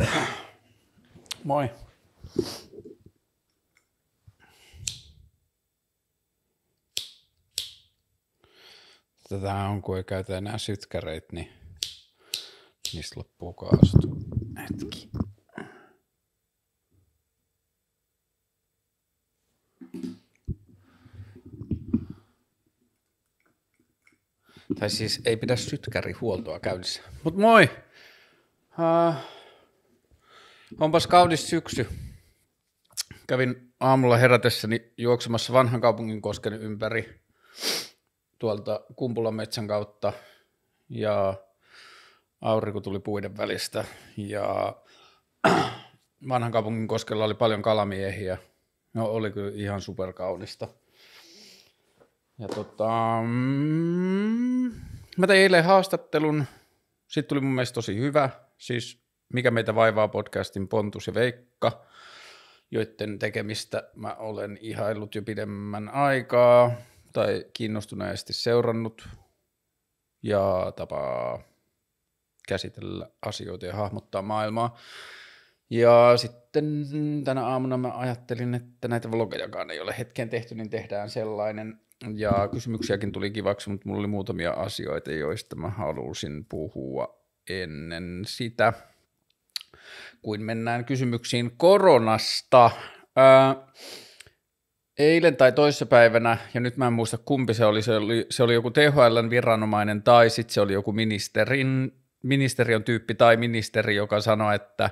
Moi. Tätä on, kun ei käytä enää sytkäreit, niin niistä loppuu kaastu. Hetki. Tai siis ei pidä sytkärihuoltoa käynnissä. Mut moi! Uh, Onpas kaunis syksy. Kävin aamulla herätessäni juoksemassa vanhan kaupungin kosken ympäri tuolta metsän kautta ja aurinko tuli puiden välistä ja vanhan kaupungin koskella oli paljon kalamiehiä. No oli kyllä ihan superkaunista. Ja tota, mm, mä tein eilen haastattelun, sitten tuli mun mielestä tosi hyvä, siis mikä meitä vaivaa podcastin Pontus ja Veikka, joiden tekemistä mä olen ihaillut jo pidemmän aikaa tai kiinnostuneesti seurannut ja tapaa käsitellä asioita ja hahmottaa maailmaa. Ja sitten tänä aamuna mä ajattelin, että näitä vlogejakaan ei ole hetken tehty, niin tehdään sellainen. Ja kysymyksiäkin tuli kivaksi, mutta mulla oli muutamia asioita, joista mä halusin puhua ennen sitä kuin mennään kysymyksiin koronasta. Ää, eilen tai toissapäivänä, ja nyt mä en muista kumpi se oli, se oli, se oli joku THLn viranomainen tai sitten se oli joku ministerin, ministeriön tyyppi tai ministeri, joka sanoi, että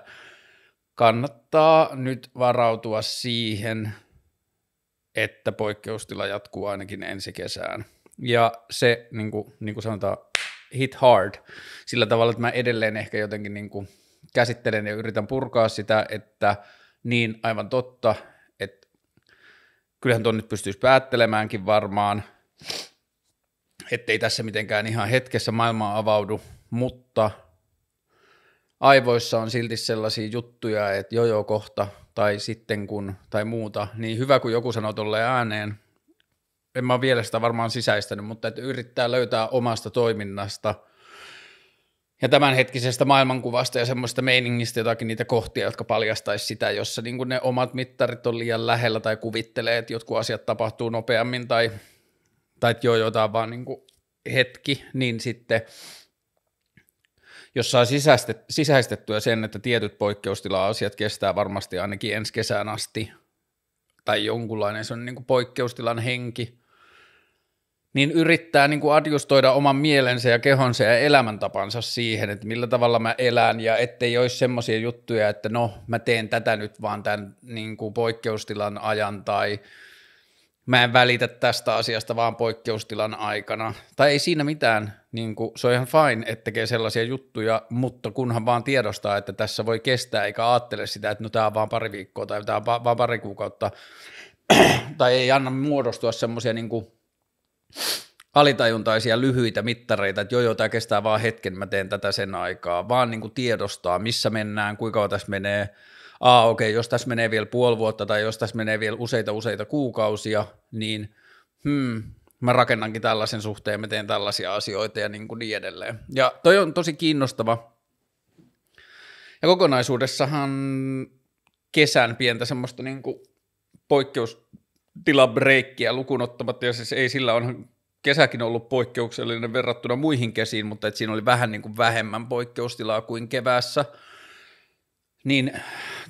kannattaa nyt varautua siihen, että poikkeustila jatkuu ainakin ensi kesään. Ja se, niin kuin, niin kuin sanotaan, hit hard sillä tavalla, että mä edelleen ehkä jotenkin niin kuin – käsittelen ja yritän purkaa sitä, että niin aivan totta, että kyllähän tuon nyt pystyisi päättelemäänkin varmaan, ettei tässä mitenkään ihan hetkessä maailmaa avaudu, mutta aivoissa on silti sellaisia juttuja, että jojo jo kohta tai sitten kun tai muuta, niin hyvä kun joku sanoo tuolle ääneen, en mä ole vielä sitä varmaan sisäistänyt, mutta että yrittää löytää omasta toiminnasta – ja tämänhetkisestä maailmankuvasta ja semmoista meiningistä jotakin niitä kohtia, jotka paljastaisi sitä, jossa niin ne omat mittarit on liian lähellä tai kuvittelee, että jotkut asiat tapahtuu nopeammin tai, tai että joo, jotain vaan niin hetki, niin sitten jos saa sisäistettyä sen, että tietyt poikkeustila-asiat kestää varmasti ainakin ensi kesään asti, tai jonkunlainen se on niin poikkeustilan henki, niin yrittää niin kuin adjustoida oman mielensä ja kehonsa ja elämäntapansa siihen, että millä tavalla mä elän ja ettei olisi semmoisia juttuja, että no mä teen tätä nyt vaan tämän niin kuin poikkeustilan ajan tai mä en välitä tästä asiasta vaan poikkeustilan aikana. Tai ei siinä mitään, niin kuin, se on ihan fine, että tekee sellaisia juttuja, mutta kunhan vaan tiedostaa, että tässä voi kestää, eikä ajattele sitä, että no tämä on vaan pari viikkoa tai tämä on vaan pari kuukautta, tai ei anna muodostua semmoisia niin kuin, alitajuntaisia lyhyitä mittareita, että joo joo, tämä kestää vaan hetken, mä teen tätä sen aikaa, vaan niin kuin tiedostaa, missä mennään, kuinka kauan tässä menee, aa okei, okay, jos tässä menee vielä puoli vuotta tai jos tässä menee vielä useita useita kuukausia, niin hmm, mä rakennankin tällaisen suhteen, mä teen tällaisia asioita ja niin, kuin niin edelleen. Ja toi on tosi kiinnostava. Ja kokonaisuudessahan kesän pientä semmoista niin kuin poikkeus, tilabreikkiä lukunottamatta, ja siis ei sillä on kesäkin ollut poikkeuksellinen verrattuna muihin kesiin, mutta et siinä oli vähän niin kuin vähemmän poikkeustilaa kuin keväässä, niin,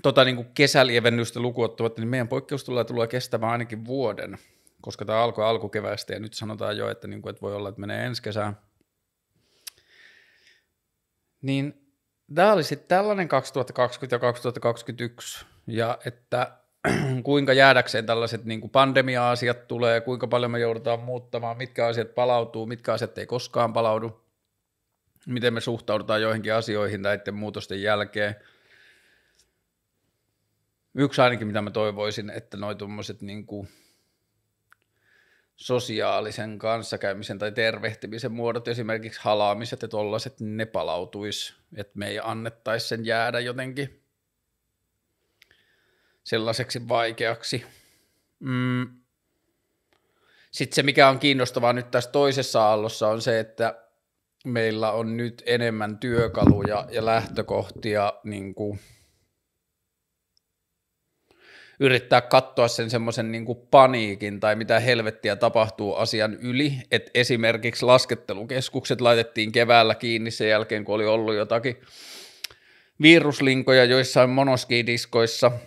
tota, niin kuin kesälievennystä lukuottamatta, niin meidän poikkeustila tulee kestämään ainakin vuoden, koska tämä alkoi alkukevästä ja nyt sanotaan jo, että, niin kuin, että voi olla, että menee ensi kesään. Niin tämä oli sitten tällainen 2020 ja 2021, ja että kuinka jäädäkseen tällaiset niin kuin pandemia-asiat tulee, kuinka paljon me joudutaan muuttamaan, mitkä asiat palautuu, mitkä asiat ei koskaan palaudu, miten me suhtaudutaan joihinkin asioihin näiden muutosten jälkeen. Yksi ainakin, mitä mä toivoisin, että noi tuommoiset niin sosiaalisen kanssakäymisen tai tervehtimisen muodot, esimerkiksi halaamiset ja tollaiset, ne palautuisi, että me ei annettaisi sen jäädä jotenkin sellaiseksi vaikeaksi. Mm. Sitten se, mikä on kiinnostavaa nyt tässä toisessa aallossa, on se, että meillä on nyt enemmän työkaluja ja lähtökohtia niin kuin yrittää katsoa sen semmoisen niin paniikin tai mitä helvettiä tapahtuu asian yli. Et esimerkiksi laskettelukeskukset laitettiin keväällä kiinni sen jälkeen, kun oli ollut jotakin viruslinkoja joissain monoskiidiskoissa –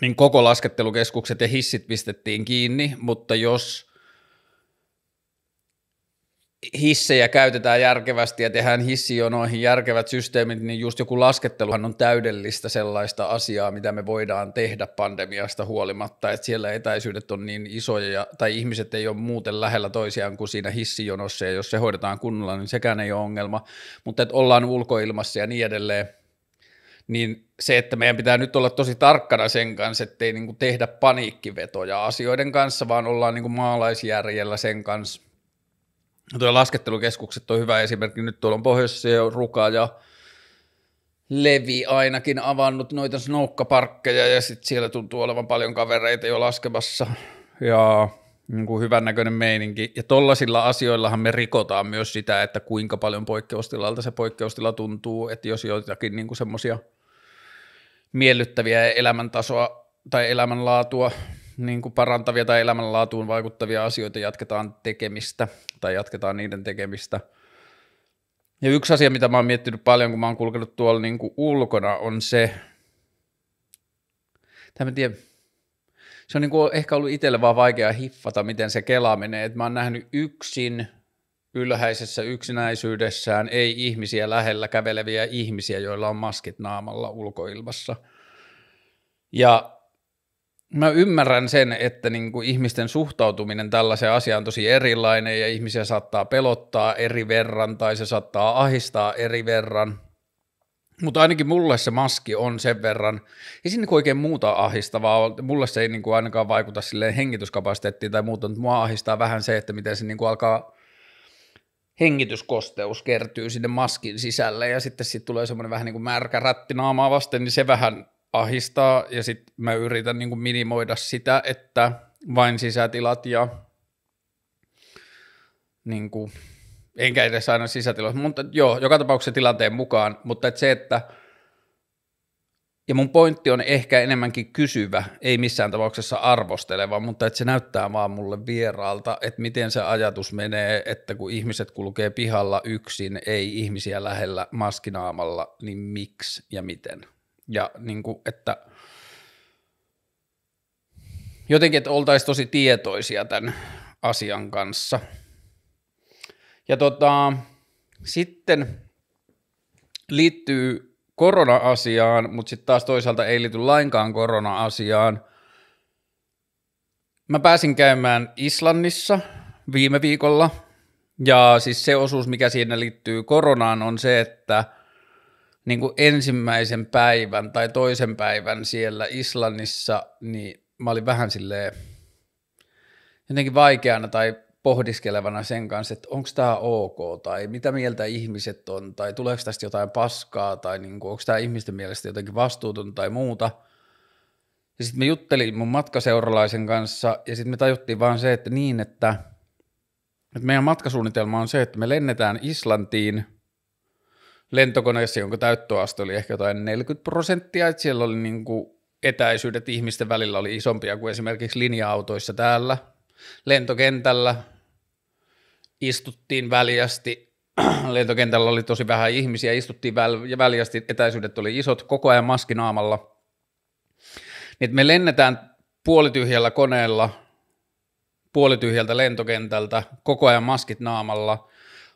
niin koko laskettelukeskukset ja hissit pistettiin kiinni, mutta jos hissejä käytetään järkevästi ja tehdään hissijonoihin järkevät systeemit, niin just joku lasketteluhan on täydellistä sellaista asiaa, mitä me voidaan tehdä pandemiasta huolimatta, että siellä etäisyydet on niin isoja ja, tai ihmiset ei ole muuten lähellä toisiaan kuin siinä hissijonossa ja jos se hoidetaan kunnolla, niin sekään ei ole ongelma, mutta että ollaan ulkoilmassa ja niin edelleen – niin se, että meidän pitää nyt olla tosi tarkkana sen kanssa, ettei niin kuin tehdä paniikkivetoja asioiden kanssa, vaan ollaan niin kuin maalaisjärjellä sen kanssa. Tuo laskettelukeskukset on hyvä esimerkki. Nyt tuolla on pohjoisessa jo Ruka ja Levi ainakin avannut noita snoukkaparkkeja ja sitten siellä tuntuu olevan paljon kavereita jo laskemassa ja niin kuin hyvännäköinen meininki. Ja tollaisilla asioillahan me rikotaan myös sitä, että kuinka paljon poikkeustilalta se poikkeustila tuntuu, että jos joitakin niin semmoisia – miellyttäviä elämäntasoa tai elämänlaatua niin kuin parantavia tai elämänlaatuun vaikuttavia asioita jatketaan tekemistä tai jatketaan niiden tekemistä. Ja yksi asia, mitä mä oon miettinyt paljon, kun mä oon kulkenut tuolla niin kuin ulkona, on se, tämä tiedä, se on niin kuin ehkä ollut itselle vaan vaikea hiffata, miten se kela menee. Et mä oon nähnyt yksin ylhäisessä yksinäisyydessään ei ihmisiä lähellä käveleviä ihmisiä, joilla on maskit naamalla ulkoilmassa. Ja mä ymmärrän sen, että niin kuin ihmisten suhtautuminen tällaiseen asiaan on tosi erilainen ja ihmisiä saattaa pelottaa eri verran tai se saattaa ahistaa eri verran. Mutta ainakin mulle se maski on sen verran, ei siinä niin oikein muuta ahistavaa ole. Mulle se ei niin ainakaan vaikuta silleen hengityskapasiteettiin tai muuta, mutta mua ahistaa vähän se, että miten se niin alkaa hengityskosteus kertyy sinne maskin sisälle ja sitten sit tulee semmoinen vähän niin kuin märkä rätti naamaa vasten, niin se vähän ahistaa ja sitten mä yritän niin kuin minimoida sitä, että vain sisätilat ja niin kuin, enkä edes aina sisätilat, mutta joo, joka tapauksessa tilanteen mukaan, mutta et se, että – ja mun pointti on ehkä enemmänkin kysyvä, ei missään tapauksessa arvosteleva, mutta että se näyttää vaan mulle vieraalta, että miten se ajatus menee, että kun ihmiset kulkee pihalla yksin, ei ihmisiä lähellä maskinaamalla, niin miksi ja miten. Ja niin kuin, että jotenkin, että oltaisiin tosi tietoisia tämän asian kanssa. Ja tota, sitten liittyy korona-asiaan, mutta sitten taas toisaalta ei liity lainkaan korona-asiaan. Mä pääsin käymään Islannissa viime viikolla, ja siis se osuus, mikä siinä liittyy koronaan, on se, että niin kuin ensimmäisen päivän tai toisen päivän siellä Islannissa, niin mä olin vähän silleen jotenkin vaikeana tai pohdiskelevana sen kanssa, että onko tämä ok tai mitä mieltä ihmiset on tai tuleeko tästä jotain paskaa tai niinku, onko tämä ihmisten mielestä jotenkin vastuuton tai muuta. Ja sitten me juttelin mun matkaseuralaisen kanssa ja sitten me tajuttiin vaan se, että niin, että, että meidän matkasuunnitelma on se, että me lennetään Islantiin – lentokoneessa, jonka täyttöaste oli ehkä jotain 40 prosenttia, että siellä oli niin etäisyydet ihmisten välillä oli isompia kuin esimerkiksi linja-autoissa täällä lentokentällä, istuttiin väljästi, lentokentällä oli tosi vähän ihmisiä, istuttiin väl, väljästi, etäisyydet oli isot, koko ajan maskinaamalla. Niin me lennetään puolityhjällä koneella, puolityhjältä lentokentältä, koko ajan maskit naamalla,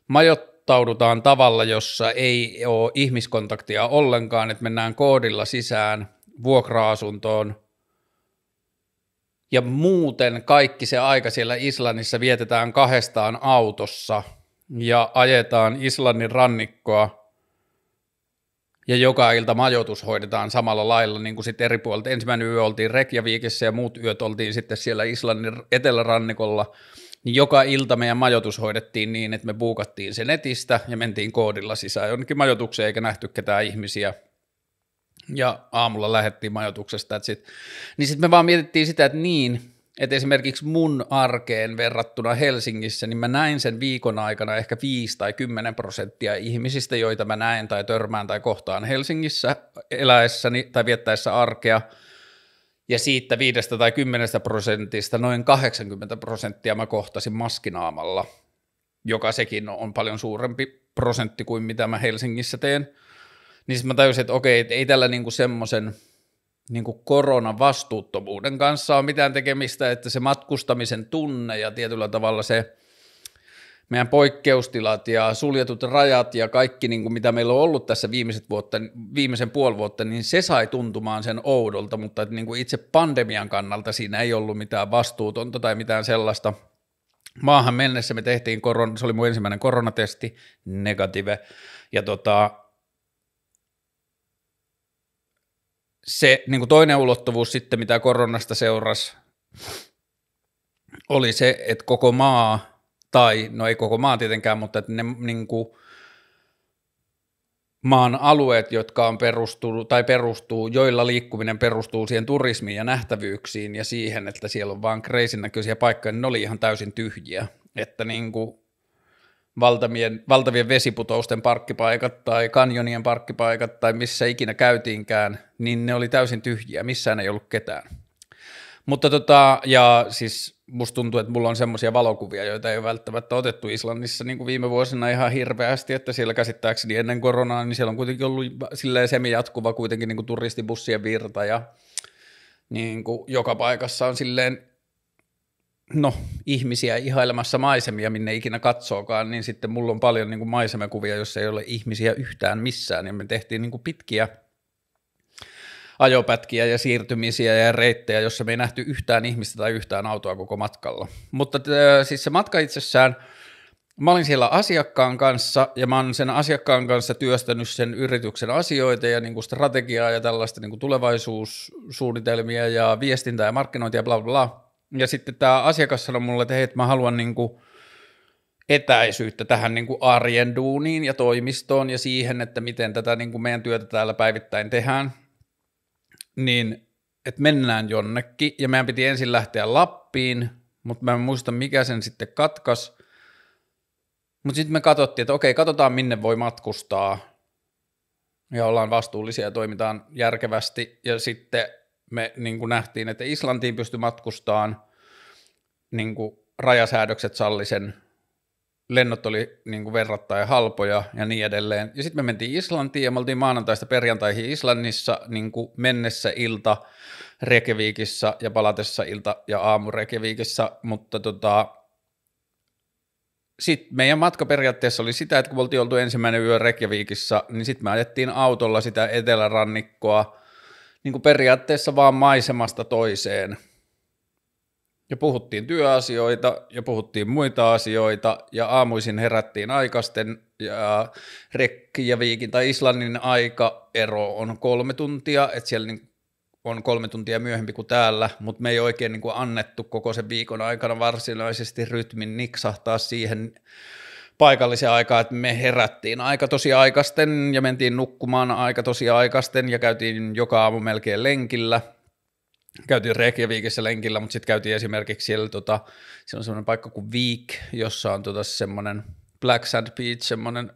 majottaudutaan tavalla, jossa ei ole ihmiskontaktia ollenkaan, että mennään koodilla sisään vuokra-asuntoon, ja muuten kaikki se aika siellä Islannissa vietetään kahdestaan autossa ja ajetaan Islannin rannikkoa ja joka ilta majoitus hoidetaan samalla lailla niin kuin sitten eri puolilta. Ensimmäinen yö oltiin Reykjavikissa ja muut yöt oltiin sitten siellä Islannin etelärannikolla. Niin joka ilta meidän majoitus hoidettiin niin, että me buukattiin se netistä ja mentiin koodilla sisään jonnekin majoitukseen eikä nähty ketään ihmisiä – ja aamulla lähdettiin majoituksesta, että sit, niin sitten me vaan mietittiin sitä, että niin, että esimerkiksi mun arkeen verrattuna Helsingissä, niin mä näin sen viikon aikana ehkä 5 tai 10 prosenttia ihmisistä, joita mä näen tai törmään tai kohtaan Helsingissä eläessäni tai viettäessä arkea, ja siitä 5 tai 10 prosentista noin 80 prosenttia mä kohtasin maskinaamalla, joka sekin on paljon suurempi prosentti kuin mitä mä Helsingissä teen – niin siis mä tajusin, että okei, että ei tällä niinku semmoisen niinku vastuuttomuuden kanssa ole mitään tekemistä, että se matkustamisen tunne ja tietyllä tavalla se meidän poikkeustilat ja suljetut rajat ja kaikki, niin kuin mitä meillä on ollut tässä viimeiset vuotta, viimeisen puoli vuotta, niin se sai tuntumaan sen oudolta, mutta että niin kuin itse pandemian kannalta siinä ei ollut mitään vastuutonta tai mitään sellaista. Maahan mennessä me tehtiin korona, se oli mun ensimmäinen koronatesti, negative, ja tota, se niin kuin toinen ulottuvuus sitten, mitä koronasta seurasi, oli se, että koko maa, tai no ei koko maa tietenkään, mutta että ne niin kuin, maan alueet, jotka on perustunut tai perustuu, joilla liikkuminen perustuu siihen turismiin ja nähtävyyksiin ja siihen, että siellä on vain kreisin näköisiä paikkoja, niin ne oli ihan täysin tyhjiä. Että niin kuin valtavien, valtavien vesiputousten parkkipaikat tai kanjonien parkkipaikat tai missä ikinä käytiinkään, niin ne oli täysin tyhjiä, missään ei ollut ketään. Mutta tota, ja siis musta tuntuu, että mulla on semmoisia valokuvia, joita ei ole välttämättä otettu Islannissa niin kuin viime vuosina ihan hirveästi, että siellä käsittääkseni ennen koronaa, niin siellä on kuitenkin ollut silleen semi-jatkuva kuitenkin niin kuin turistibussien virta ja niin kuin joka paikassa on silleen no, ihmisiä ihailemassa maisemia, minne ikinä katsookaan, niin sitten mulla on paljon niin kuin maisemakuvia, jossa ei ole ihmisiä yhtään missään, ja me tehtiin niin kuin pitkiä ajopätkiä ja siirtymisiä ja reittejä, jossa me ei nähty yhtään ihmistä tai yhtään autoa koko matkalla. Mutta äh, siis se matka itsessään, mä olin siellä asiakkaan kanssa ja mä olen sen asiakkaan kanssa työstänyt sen yrityksen asioita ja niin kuin strategiaa ja tällaista niin kuin tulevaisuussuunnitelmia ja viestintää ja markkinointia ja bla bla bla. Ja sitten tämä asiakas sanoi mulle, että hei, että mä haluan niin kuin etäisyyttä tähän niin kuin arjen duuniin ja toimistoon ja siihen, että miten tätä niin kuin meidän työtä täällä päivittäin tehdään, niin että mennään jonnekin. Ja meidän piti ensin lähteä Lappiin, mutta mä en muista mikä sen sitten katkas. Mutta sitten me katsottiin, että okei, katsotaan minne voi matkustaa ja ollaan vastuullisia ja toimitaan järkevästi. Ja sitten me niin kuin nähtiin, että Islantiin pysty matkustaan, niin kuin rajasäädökset salli sen, lennot oli niin kuin verrattain halpoja ja niin edelleen. Ja sitten me mentiin Islantiin ja me oltiin maanantaista perjantaihin Islannissa niin kuin mennessä ilta Rekeviikissä ja palatessa ilta ja aamu Rekeviikissä, mutta tota, sitten meidän matka periaatteessa oli sitä, että kun oltiin oltu ensimmäinen yö Rekeviikissä, niin sitten me ajettiin autolla sitä etelärannikkoa niin kuin periaatteessa vaan maisemasta toiseen. Ja puhuttiin työasioita ja puhuttiin muita asioita ja aamuisin herättiin aikasten ja Rekki ja Viikin tai Islannin aikaero on kolme tuntia, että siellä niin on kolme tuntia myöhempi kuin täällä, mutta me ei oikein niin kuin annettu koko sen viikon aikana varsinaisesti rytmin niksahtaa siihen paikallisen aikaa, että me herättiin aika tosi aikaisten ja mentiin nukkumaan aika tosi aikaisten ja käytiin joka aamu melkein lenkillä. Käytiin Reykjavikissa lenkillä, mutta sitten käytiin esimerkiksi siellä, tota, siellä on semmoinen paikka kuin Viik, jossa on tota semmoinen Black Sand Beach, semmoinen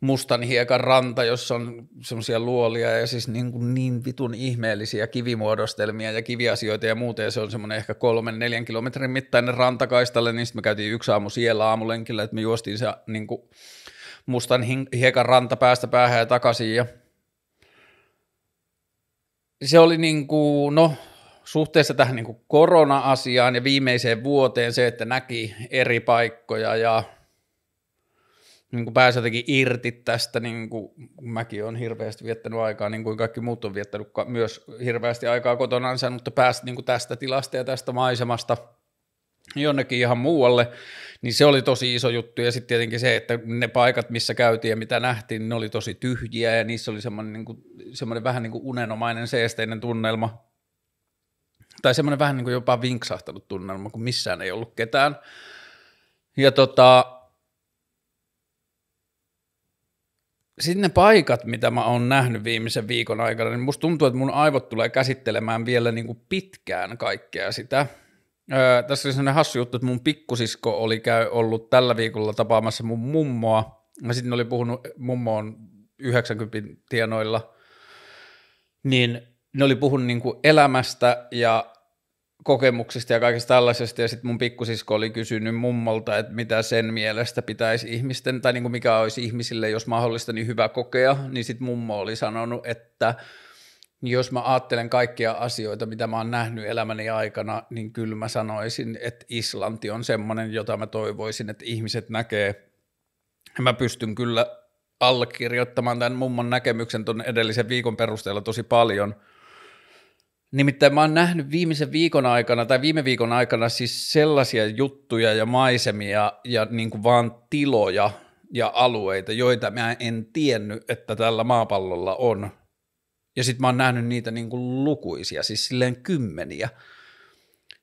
mustan hiekan ranta, jossa on semmoisia luolia ja siis niin, kuin niin vitun ihmeellisiä kivimuodostelmia ja kiviasioita ja muuta. Ja se on semmoinen ehkä kolmen, neljän kilometrin mittainen rantakaistalle, niin sitten me käytiin yksi aamu siellä aamulenkillä, että me juostiin se niin kuin mustan hiekan ranta päästä päähän ja takaisin. Ja se oli niin kuin, no, suhteessa tähän niin kuin korona-asiaan ja viimeiseen vuoteen se, että näki eri paikkoja ja – niin kuin pääsi jotenkin irti tästä, niin kuin mäkin olen hirveästi viettänyt aikaa, niin kuin kaikki muut on viettänyt myös hirveästi aikaa kotonaan, mutta pääsi niin kuin tästä tilasta ja tästä maisemasta jonnekin ihan muualle, niin se oli tosi iso juttu. Ja sitten tietenkin se, että ne paikat, missä käytiin ja mitä nähtiin, ne oli tosi tyhjiä ja niissä oli semmoinen, niin kuin, semmoinen vähän niin kuin unenomainen seesteinen tunnelma. Tai semmoinen vähän niin kuin jopa vinksahtanut tunnelma, kun missään ei ollut ketään. Ja tota, sitten ne paikat, mitä mä oon nähnyt viimeisen viikon aikana, niin musta tuntuu, että mun aivot tulee käsittelemään vielä niin kuin pitkään kaikkea sitä. Öö, tässä oli sellainen hassu juttu, että mun pikkusisko oli käy, ollut tällä viikolla tapaamassa mun mummoa, ja sitten oli puhunut mummoon 90 tienoilla, niin ne oli puhunut niin kuin elämästä ja kokemuksista ja kaikesta tällaisesta, ja sitten mun pikkusisko oli kysynyt mummolta, että mitä sen mielestä pitäisi ihmisten, tai niin kuin mikä olisi ihmisille, jos mahdollista, niin hyvä kokea, niin sitten mummo oli sanonut, että jos mä ajattelen kaikkia asioita, mitä mä oon nähnyt elämäni aikana, niin kyllä mä sanoisin, että Islanti on semmoinen, jota mä toivoisin, että ihmiset näkee. Mä pystyn kyllä allekirjoittamaan tämän mummon näkemyksen tuon edellisen viikon perusteella tosi paljon – Nimittäin mä oon nähnyt viimeisen viikon aikana tai viime viikon aikana siis sellaisia juttuja ja maisemia ja niin kuin vaan tiloja ja alueita, joita mä en tiennyt, että tällä maapallolla on. Ja sitten mä oon nähnyt niitä niin kuin lukuisia, siis silleen kymmeniä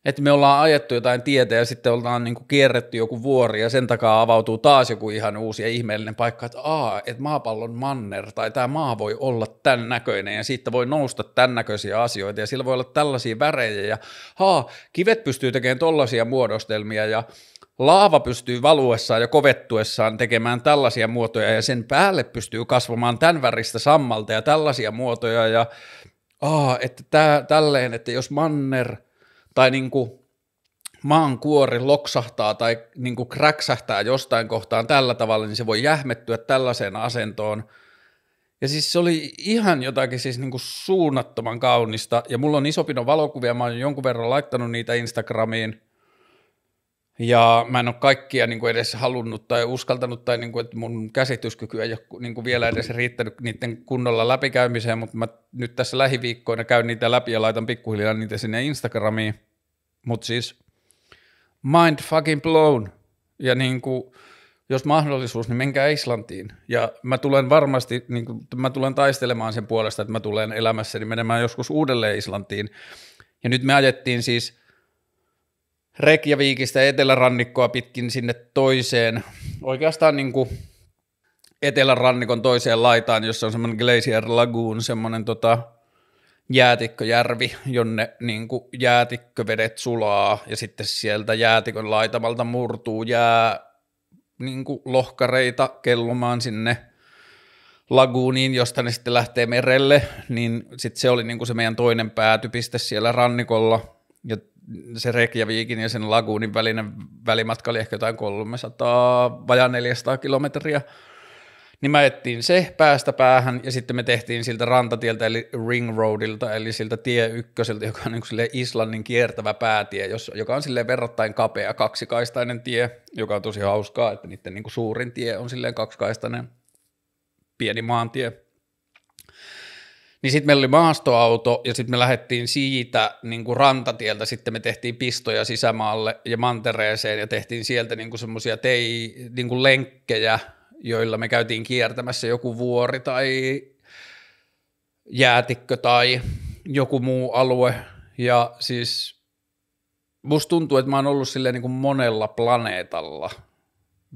että me ollaan ajettu jotain tietä ja sitten ollaan niin kuin kierretty joku vuori ja sen takaa avautuu taas joku ihan uusi ja ihmeellinen paikka, että aa, että maapallon manner tai tämä maa voi olla tämän näköinen ja siitä voi nousta tämän näköisiä asioita ja sillä voi olla tällaisia värejä ja haa, kivet pystyy tekemään tollaisia muodostelmia ja laava pystyy valuessaan ja kovettuessaan tekemään tällaisia muotoja ja sen päälle pystyy kasvamaan tämän väristä sammalta ja tällaisia muotoja ja aa, että tää, tälleen, että jos manner – tai niin kuin kuori loksahtaa tai niin kuin kräksähtää jostain kohtaan tällä tavalla, niin se voi jähmettyä tällaiseen asentoon. Ja siis se oli ihan jotakin siis niin kuin suunnattoman kaunista, ja mulla on Isopinon valokuvia, mä oon jonkun verran laittanut niitä Instagramiin – ja mä en ole kaikkia niin kuin edes halunnut tai uskaltanut, tai niin kuin, että mun käsityskyky ei ole niin kuin vielä edes riittänyt niiden kunnolla läpikäymiseen, mutta mä nyt tässä lähiviikkoina käyn niitä läpi ja laitan pikkuhiljaa niitä sinne Instagramiin. Mutta siis mind fucking blown. Ja niin kuin, jos mahdollisuus, niin menkää Islantiin. Ja mä tulen varmasti, niin kuin, mä tulen taistelemaan sen puolesta, että mä tulen elämässäni menemään joskus uudelleen Islantiin. Ja nyt me ajettiin siis – Rekjaviikistä etelärannikkoa pitkin sinne toiseen, oikeastaan niin kuin etelärannikon toiseen laitaan, jossa on semmoinen Glacier Lagoon, semmoinen tota, jäätikköjärvi, jonne niin kuin jäätikkövedet sulaa ja sitten sieltä jäätikön laitamalta murtuu jää niin kuin lohkareita kellumaan sinne laguuniin, josta ne sitten lähtee merelle, niin sitten se oli niin kuin se meidän toinen päätypiste siellä rannikolla. Ja se Reykjavikin ja sen laguunin välinen välimatka oli ehkä jotain 300, vajaa 400 kilometriä. Niin mä etsin se päästä päähän ja sitten me tehtiin siltä rantatieltä eli Ring Roadilta eli siltä tie ykköseltä, joka on niin Islannin kiertävä päätie, joka on silleen verrattain kapea kaksikaistainen tie, joka on tosi hauskaa, että niiden niin suurin tie on silleen kaksikaistainen pieni maantie niin sitten meillä oli maastoauto ja sitten me lähdettiin siitä niin kuin rantatieltä, sitten me tehtiin pistoja sisämaalle ja mantereeseen ja tehtiin sieltä niin kuin semmoisia tei, niin kuin lenkkejä, joilla me käytiin kiertämässä joku vuori tai jäätikkö tai joku muu alue. Ja siis musta tuntuu, että mä oon ollut silleen niin kuin monella planeetalla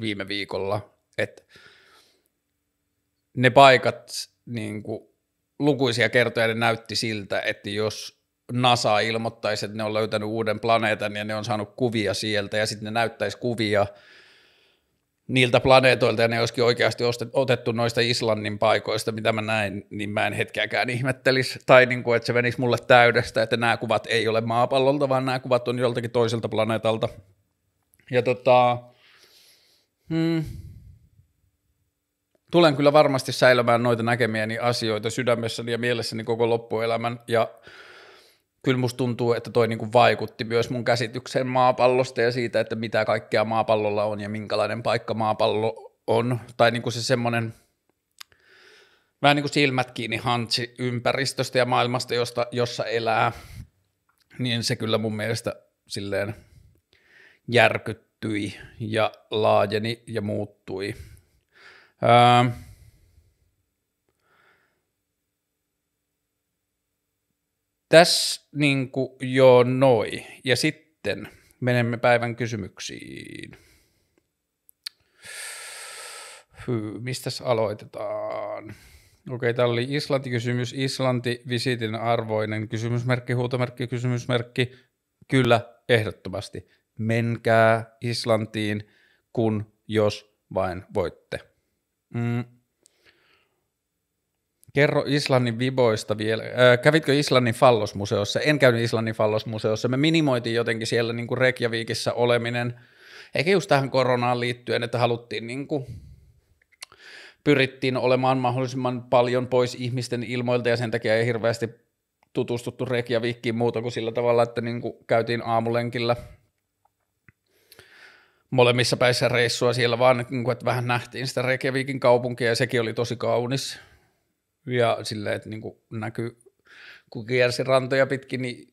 viime viikolla, että ne paikat niin kuin lukuisia kertoja ne näytti siltä, että jos NASA ilmoittaisi, että ne on löytänyt uuden planeetan ja ne on saanut kuvia sieltä ja sitten ne näyttäisi kuvia niiltä planeetoilta ja ne olisikin oikeasti otettu noista Islannin paikoista, mitä mä näin, niin mä en hetkeäkään ihmettelisi. Tai niin kuin, että se venisi mulle täydestä, että nämä kuvat ei ole maapallolta, vaan nämä kuvat on joltakin toiselta planeetalta. Ja tota, hmm, tulen kyllä varmasti säilymään noita näkemiäni asioita sydämessäni ja mielessäni koko loppuelämän ja kyllä musta tuntuu, että toi niinku vaikutti myös mun käsitykseen maapallosta ja siitä, että mitä kaikkea maapallolla on ja minkälainen paikka maapallo on. Tai niinku se semmoinen vähän niin kuin silmät kiinni hansi ympäristöstä ja maailmasta, josta, jossa elää, niin se kyllä mun mielestä silleen järkyttyi ja laajeni ja muuttui. Ähm, tässä niin jo noi. Ja sitten menemme päivän kysymyksiin. Hyy, mistäs aloitetaan? Okei, täällä oli Islanti-kysymys, Islanti visitin arvoinen kysymysmerkki, huutomerkki, kysymysmerkki. Kyllä, ehdottomasti. Menkää Islantiin, kun jos vain voitte. Mm. Kerro Islannin viboista vielä. Äh, kävitkö Islannin fallosmuseossa? En käynyt Islannin fallosmuseossa. Me minimoitiin jotenkin siellä niin kuin Reykjavikissa oleminen. Eikä just tähän koronaan liittyen, että haluttiin niin kuin pyrittiin olemaan mahdollisimman paljon pois ihmisten ilmoilta ja sen takia ei hirveästi tutustuttu Reykjavikkiin muuta kuin sillä tavalla, että niin kuin käytiin aamulenkillä – molemmissa päissä reissua siellä vaan, niin että vähän nähtiin sitä Rekevikin kaupunkia ja sekin oli tosi kaunis. Ja silleen, että niin näkyy, kun kiersi rantoja pitkin, niin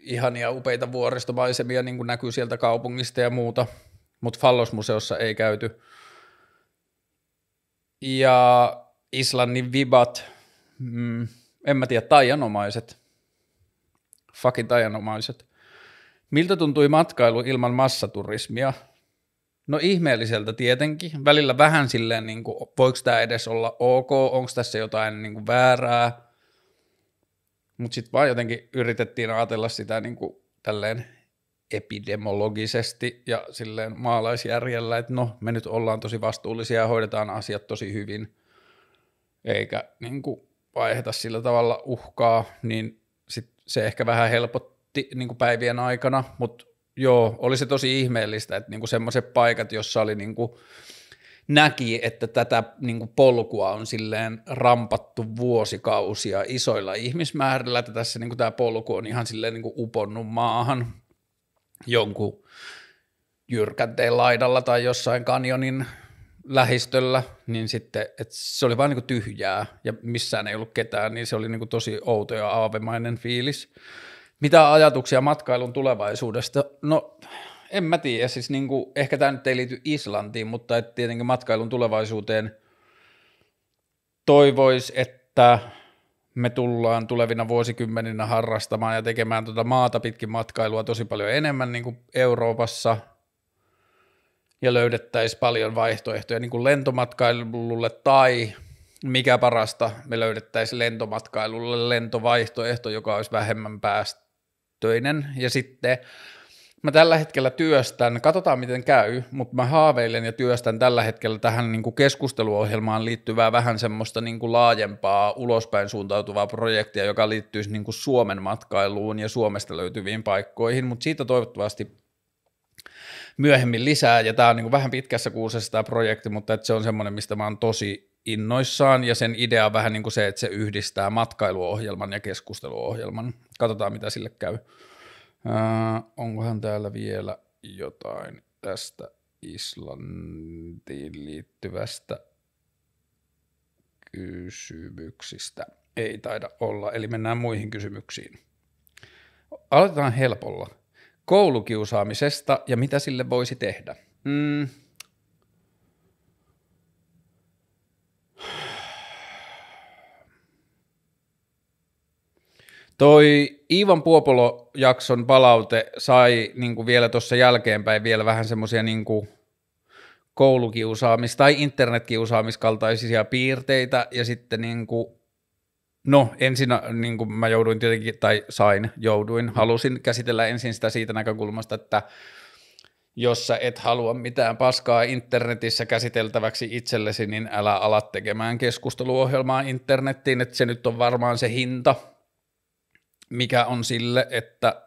ihania upeita vuoristomaisemia niin kuin näkyy sieltä kaupungista ja muuta, mutta Fallosmuseossa ei käyty. Ja Islannin vibat, mm, en mä tiedä, taianomaiset, fucking taianomaiset. Miltä tuntui matkailu ilman massaturismia? No ihmeelliseltä tietenkin. Välillä vähän silleen, niin kuin, voiko tämä edes olla ok, onko tässä jotain niin kuin, väärää. Mutta sitten vaan jotenkin yritettiin ajatella sitä niin kuin, tälleen epidemiologisesti ja silleen maalaisjärjellä, että no me nyt ollaan tosi vastuullisia ja hoidetaan asiat tosi hyvin, eikä niin kuin, vaiheta sillä tavalla uhkaa, niin sit se ehkä vähän helpotti niin kuin päivien aikana, mutta Joo, oli se tosi ihmeellistä, että niinku semmoiset paikat, jossa oli niinku, näki, että tätä niinku polkua on silleen rampattu vuosikausia isoilla ihmismäärillä, että tässä niinku tämä polku on ihan silleen niinku uponnut maahan jonkun jyrkänteen laidalla tai jossain kanjonin lähistöllä, niin sitten et se oli vain niinku tyhjää ja missään ei ollut ketään, niin se oli niinku tosi outo ja aavemainen fiilis. Mitä ajatuksia matkailun tulevaisuudesta? No en mä tiedä, siis niin kuin, ehkä tämä nyt ei liity Islantiin, mutta et tietenkin matkailun tulevaisuuteen toivois, että me tullaan tulevina vuosikymmeninä harrastamaan ja tekemään tuota maata pitkin matkailua tosi paljon enemmän niin kuin Euroopassa ja löydettäisiin paljon vaihtoehtoja niin kuin lentomatkailulle tai mikä parasta, me löydettäisiin lentomatkailulle lentovaihtoehto, joka olisi vähemmän päästä töinen ja sitten mä tällä hetkellä työstän, katsotaan miten käy, mutta mä haaveilen ja työstän tällä hetkellä tähän niin kuin keskusteluohjelmaan liittyvää vähän semmoista niin kuin laajempaa ulospäin suuntautuvaa projektia, joka liittyisi niin kuin Suomen matkailuun ja Suomesta löytyviin paikkoihin, mutta siitä toivottavasti myöhemmin lisää, ja tämä on niin kuin vähän pitkässä kuusessa tämä projekti, mutta että se on semmoinen, mistä mä oon tosi innoissaan ja sen idea on vähän niin kuin se, että se yhdistää matkailuohjelman ja keskusteluohjelman. Katsotaan, mitä sille käy. Äh, onkohan täällä vielä jotain tästä Islantiin liittyvästä kysymyksistä? Ei taida olla, eli mennään muihin kysymyksiin. Aloitetaan helpolla. Koulukiusaamisesta ja mitä sille voisi tehdä? Mm, Toi Ivan Puopolo-jakson palaute sai niin vielä tuossa jälkeenpäin vielä vähän semmoisia niin koulukiusaamis- tai internetkiusaamiskaltaisia piirteitä ja sitten niin kuin, no ensin äh, niin kuin mä jouduin tietenkin, tai sain, jouduin, halusin käsitellä ensin sitä siitä näkökulmasta, että jos sä et halua mitään paskaa internetissä käsiteltäväksi itsellesi, niin älä ala tekemään keskusteluohjelmaa internettiin, että se nyt on varmaan se hinta, mikä on sille, että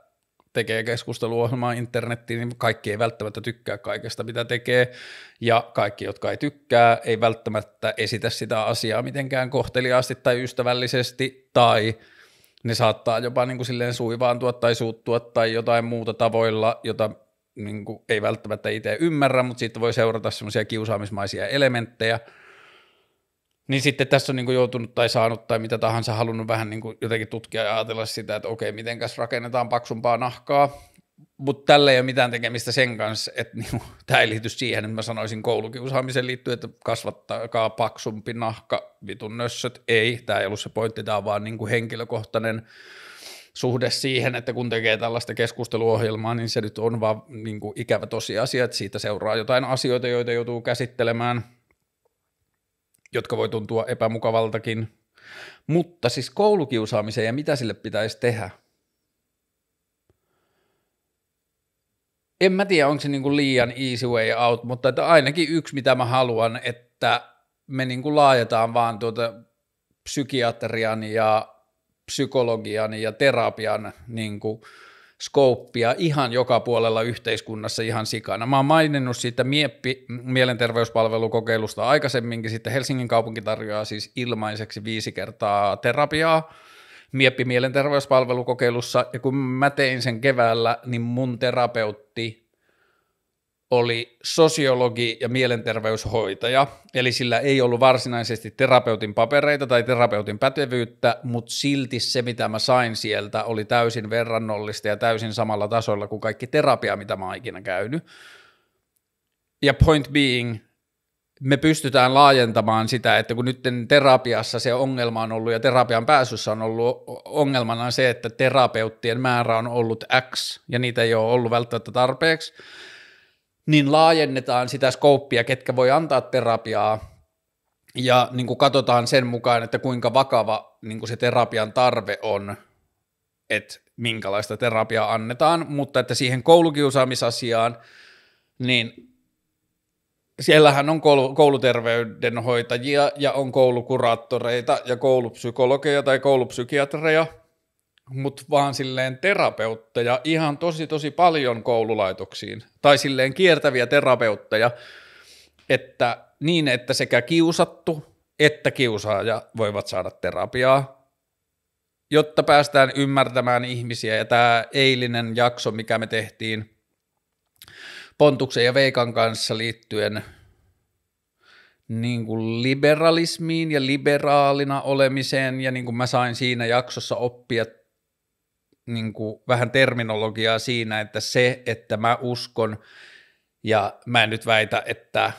tekee keskusteluohjelmaa internettiin, niin kaikki ei välttämättä tykkää kaikesta, mitä tekee, ja kaikki, jotka ei tykkää, ei välttämättä esitä sitä asiaa mitenkään kohteliaasti tai ystävällisesti, tai ne saattaa jopa niin kuin silleen suivaantua tai suuttua tai jotain muuta tavoilla, jota niin kuin ei välttämättä itse ymmärrä, mutta siitä voi seurata semmoisia kiusaamismaisia elementtejä – niin sitten tässä on niin kuin joutunut tai saanut tai mitä tahansa halunnut vähän niin kuin jotenkin tutkia ja ajatella sitä, että okei, mitenkäs rakennetaan paksumpaa nahkaa. Mutta tällä ei ole mitään tekemistä sen kanssa, että niinku, tämä ei liity siihen, että mä sanoisin koulukiusaamiseen liittyen, että kasvattakaa paksumpi nahka, vitun nössöt. Ei, tämä ei ollut se pointti, tämä on vaan niinku henkilökohtainen suhde siihen, että kun tekee tällaista keskusteluohjelmaa, niin se nyt on vaan niin kuin ikävä tosiasia, että siitä seuraa jotain asioita, joita joutuu käsittelemään – jotka voi tuntua epämukavaltakin. Mutta siis koulukiusaamiseen ja mitä sille pitäisi tehdä? En mä tiedä, onko se niin kuin liian easy way out, mutta että ainakin yksi, mitä mä haluan, että me niin kuin laajetaan vaan tuota psykiatrian ja psykologian ja terapian niin kuin skouppia ihan joka puolella yhteiskunnassa ihan sikana. Mä oon maininnut siitä Mieppi mielenterveyspalvelukokeilusta aikaisemminkin, sitten Helsingin kaupunki tarjoaa siis ilmaiseksi viisi kertaa terapiaa, Mieppi mielenterveyspalvelukokeilussa, ja kun mä tein sen keväällä, niin mun terapeutti oli sosiologi ja mielenterveyshoitaja, eli sillä ei ollut varsinaisesti terapeutin papereita tai terapeutin pätevyyttä, mutta silti se, mitä mä sain sieltä, oli täysin verrannollista ja täysin samalla tasolla kuin kaikki terapia, mitä mä oon ikinä käynyt. Ja point being, me pystytään laajentamaan sitä, että kun nyt terapiassa se ongelma on ollut ja terapian pääsyssä on ollut ongelmana se, että terapeuttien määrä on ollut X ja niitä ei ole ollut välttämättä tarpeeksi, niin laajennetaan sitä skouppia, ketkä voi antaa terapiaa, ja niin kuin katsotaan sen mukaan, että kuinka vakava niin kuin se terapian tarve on, että minkälaista terapiaa annetaan, mutta että siihen koulukiusaamisasiaan, niin siellähän on kouluterveydenhoitajia ja on koulukuraattoreita ja koulupsykologeja tai koulupsykiatreja – mutta vaan silleen terapeutteja ihan tosi tosi paljon koululaitoksiin, tai silleen kiertäviä terapeutteja, että niin, että sekä kiusattu että kiusaaja voivat saada terapiaa, jotta päästään ymmärtämään ihmisiä. Ja tämä eilinen jakso, mikä me tehtiin Pontuksen ja Veikan kanssa liittyen niin kuin liberalismiin ja liberaalina olemiseen, ja niin kuin mä sain siinä jaksossa oppia niin kuin vähän terminologiaa siinä, että se, että mä uskon, ja mä en nyt väitä, että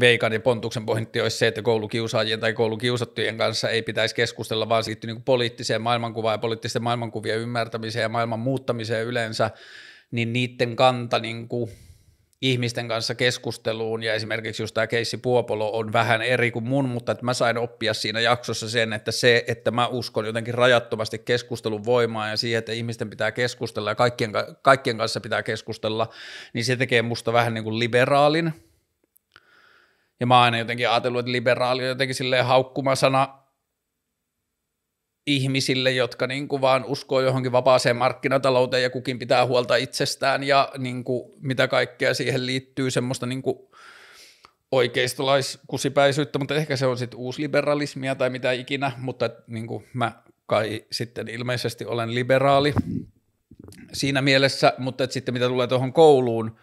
Veikan ja Pontuksen pointti olisi se, että koulukiusaajien tai koulukiusattujen kanssa ei pitäisi keskustella, vaan siitä niin poliittiseen maailmankuvaan ja poliittisten maailmankuvien ymmärtämiseen ja maailman muuttamiseen yleensä, niin niiden kanta niin kuin ihmisten kanssa keskusteluun, ja esimerkiksi just tämä keissi Puopolo on vähän eri kuin mun, mutta että mä sain oppia siinä jaksossa sen, että se, että mä uskon jotenkin rajattomasti keskustelun voimaan ja siihen, että ihmisten pitää keskustella ja kaikkien, kaikkien kanssa pitää keskustella, niin se tekee musta vähän niin kuin liberaalin. Ja mä oon aina jotenkin ajatellut, että liberaali on jotenkin silleen haukkumasana, ihmisille, jotka niin kuin vaan uskoo johonkin vapaaseen markkinatalouteen ja kukin pitää huolta itsestään ja niin kuin mitä kaikkea siihen liittyy, semmoista niin kuin oikeistolaiskusipäisyyttä, mutta ehkä se on sitten uusliberalismia tai mitä ikinä, mutta niin kuin mä kai sitten ilmeisesti olen liberaali siinä mielessä, mutta sitten mitä tulee tuohon kouluun,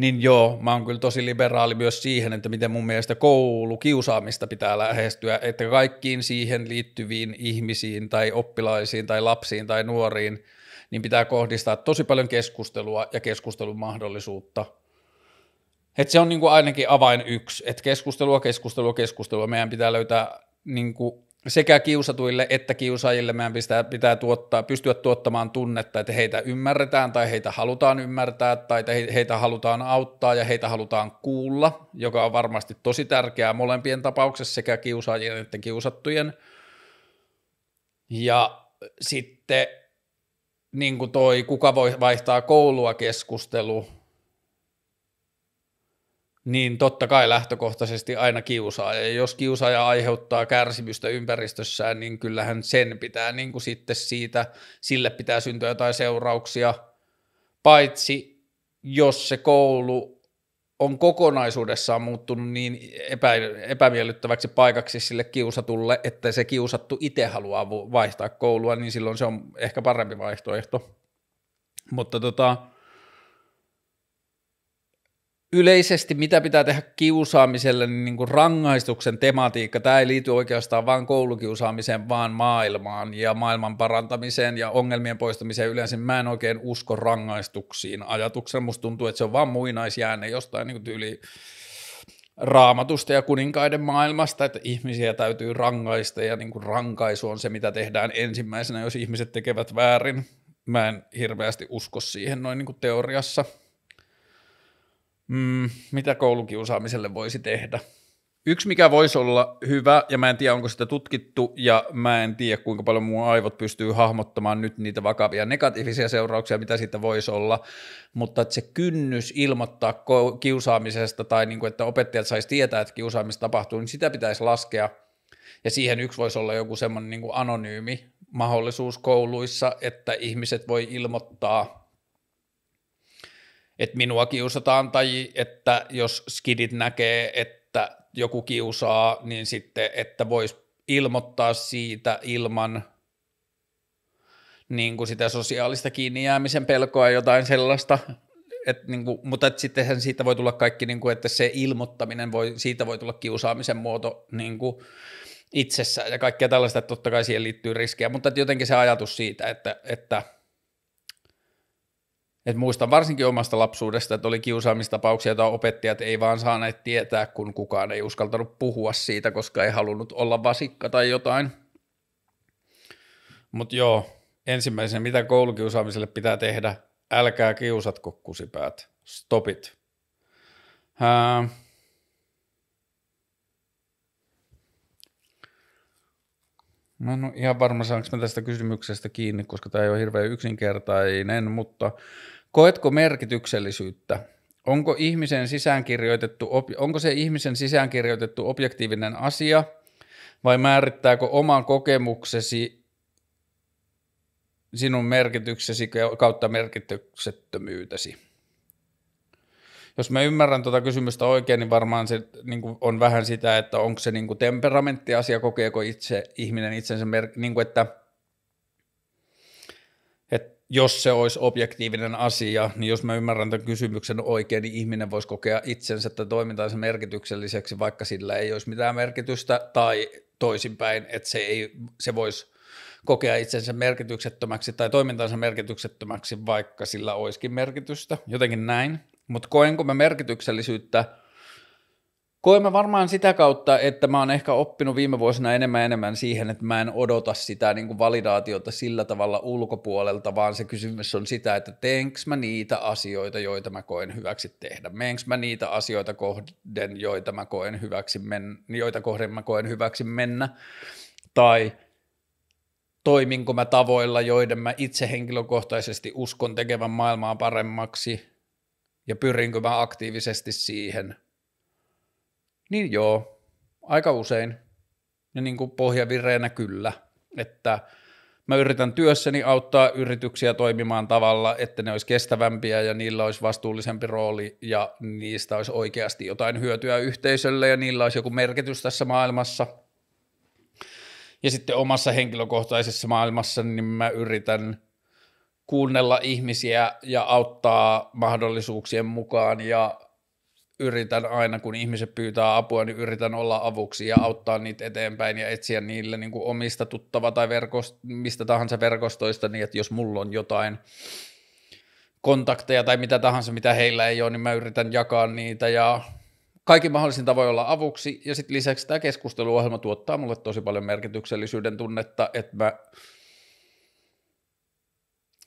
niin joo, mä oon kyllä tosi liberaali myös siihen, että miten mun mielestä koulukiusaamista pitää lähestyä, että kaikkiin siihen liittyviin ihmisiin tai oppilaisiin tai lapsiin tai nuoriin, niin pitää kohdistaa tosi paljon keskustelua ja keskustelun mahdollisuutta. Et se on niin kuin ainakin avain yksi, että keskustelua, keskustelua, keskustelua. Meidän pitää löytää niin kuin sekä kiusatuille että kiusaajille meidän pitää, pitää tuottaa, pystyä tuottamaan tunnetta, että heitä ymmärretään tai heitä halutaan ymmärtää tai heitä halutaan auttaa ja heitä halutaan kuulla, joka on varmasti tosi tärkeää molempien tapauksessa sekä kiusaajien että kiusattujen. Ja sitten niin kuin toi kuka voi vaihtaa koulua keskustelu, niin totta kai lähtökohtaisesti aina ja Jos kiusaaja aiheuttaa kärsimystä ympäristössään, niin kyllähän sen pitää niin kuin sitten siitä, sille pitää syntyä jotain seurauksia, paitsi jos se koulu on kokonaisuudessaan muuttunut niin epä, epämiellyttäväksi paikaksi sille kiusatulle, että se kiusattu itse haluaa vaihtaa koulua, niin silloin se on ehkä parempi vaihtoehto. Mutta tota, yleisesti mitä pitää tehdä kiusaamiselle, niin, niin kuin rangaistuksen tematiikka, tämä ei liity oikeastaan vaan koulukiusaamiseen, vaan maailmaan ja maailman parantamiseen ja ongelmien poistamiseen yleensä. Mä en oikein usko rangaistuksiin ajatuksena, musta tuntuu, että se on vain muinaisjäänne jostain niin kuin tyyli raamatusta ja kuninkaiden maailmasta, että ihmisiä täytyy rangaista ja niin kuin rankaisu on se, mitä tehdään ensimmäisenä, jos ihmiset tekevät väärin. Mä en hirveästi usko siihen noin niin kuin teoriassa. Mm, mitä koulukiusaamiselle voisi tehdä? Yksi, mikä voisi olla hyvä, ja mä en tiedä, onko sitä tutkittu, ja mä en tiedä, kuinka paljon mun aivot pystyy hahmottamaan nyt niitä vakavia negatiivisia seurauksia, mitä siitä voisi olla, mutta että se kynnys ilmoittaa kiusaamisesta tai niin kuin, että opettajat saisi tietää, että kiusaamista tapahtuu, niin sitä pitäisi laskea, ja siihen yksi voisi olla joku semmoinen niin anonyymi mahdollisuus kouluissa, että ihmiset voi ilmoittaa – että minua kiusataan tai että jos skidit näkee, että joku kiusaa, niin sitten, että voisi ilmoittaa siitä ilman niin kuin sitä sosiaalista kiinni jäämisen pelkoa jotain sellaista, et niin kuin, mutta et sittenhän siitä voi tulla kaikki, niin kuin, että se ilmoittaminen, voi, siitä voi tulla kiusaamisen muoto niin kuin itsessään ja kaikkea tällaista, että totta kai siihen liittyy riskejä, mutta jotenkin se ajatus siitä, että, että – et muistan varsinkin omasta lapsuudesta, että oli kiusaamistapauksia, joita opettajat ei vaan saaneet tietää, kun kukaan ei uskaltanut puhua siitä, koska ei halunnut olla vasikka tai jotain. Mutta joo, ensimmäisenä mitä koulukiusaamiselle pitää tehdä, älkää kiusatko kusipäät, stopit. Ää... Mä en ole ihan varma, saanko mä tästä kysymyksestä kiinni, koska tämä ei ole hirveän yksinkertainen, mutta Koetko merkityksellisyyttä? Onko ihmisen sisäänkirjoitettu, onko se ihmisen sisäänkirjoitettu objektiivinen asia vai määrittääkö oman kokemuksesi sinun merkityksesi kautta merkityksettömyytesi? jos mä ymmärrän tuota kysymystä oikein, niin varmaan se niin kuin on vähän sitä, että onko se niin kuin temperamenttiasia, kokeeko itse ihminen itsensä, niin kuin, että jos se olisi objektiivinen asia, niin jos mä ymmärrän tämän kysymyksen oikein, niin ihminen voisi kokea itsensä tai toimintansa merkitykselliseksi, vaikka sillä ei olisi mitään merkitystä, tai toisinpäin, että se, ei, se voisi kokea itsensä merkityksettömäksi tai toimintansa merkityksettömäksi, vaikka sillä olisikin merkitystä, jotenkin näin. Mutta koenko mä merkityksellisyyttä – Koen mä varmaan sitä kautta, että mä oon ehkä oppinut viime vuosina enemmän enemmän siihen, että mä en odota sitä niin kuin validaatiota sillä tavalla ulkopuolelta, vaan se kysymys on sitä, että teenkö mä niitä asioita, joita mä koen hyväksi tehdä, Meenkö mä niitä asioita kohden, joita mä koen hyväksi mennä, joita kohden mä koen hyväksi mennä, tai toiminko mä tavoilla, joiden mä itse henkilökohtaisesti uskon tekevän maailmaa paremmaksi, ja pyrinkö mä aktiivisesti siihen – niin joo, aika usein. Ja niin kuin pohjavireenä kyllä, että mä yritän työssäni auttaa yrityksiä toimimaan tavalla, että ne olisi kestävämpiä ja niillä olisi vastuullisempi rooli ja niistä olisi oikeasti jotain hyötyä yhteisölle ja niillä olisi joku merkitys tässä maailmassa. Ja sitten omassa henkilökohtaisessa maailmassa niin mä yritän kuunnella ihmisiä ja auttaa mahdollisuuksien mukaan ja yritän aina, kun ihmiset pyytää apua, niin yritän olla avuksi ja auttaa niitä eteenpäin ja etsiä niille niin kuin omista tuttava tai verkost- mistä tahansa verkostoista, niin että jos mulla on jotain kontakteja tai mitä tahansa, mitä heillä ei ole, niin mä yritän jakaa niitä ja kaikki mahdollisin tavoin olla avuksi. Ja sitten lisäksi tämä keskusteluohjelma tuottaa mulle tosi paljon merkityksellisyyden tunnetta, että mä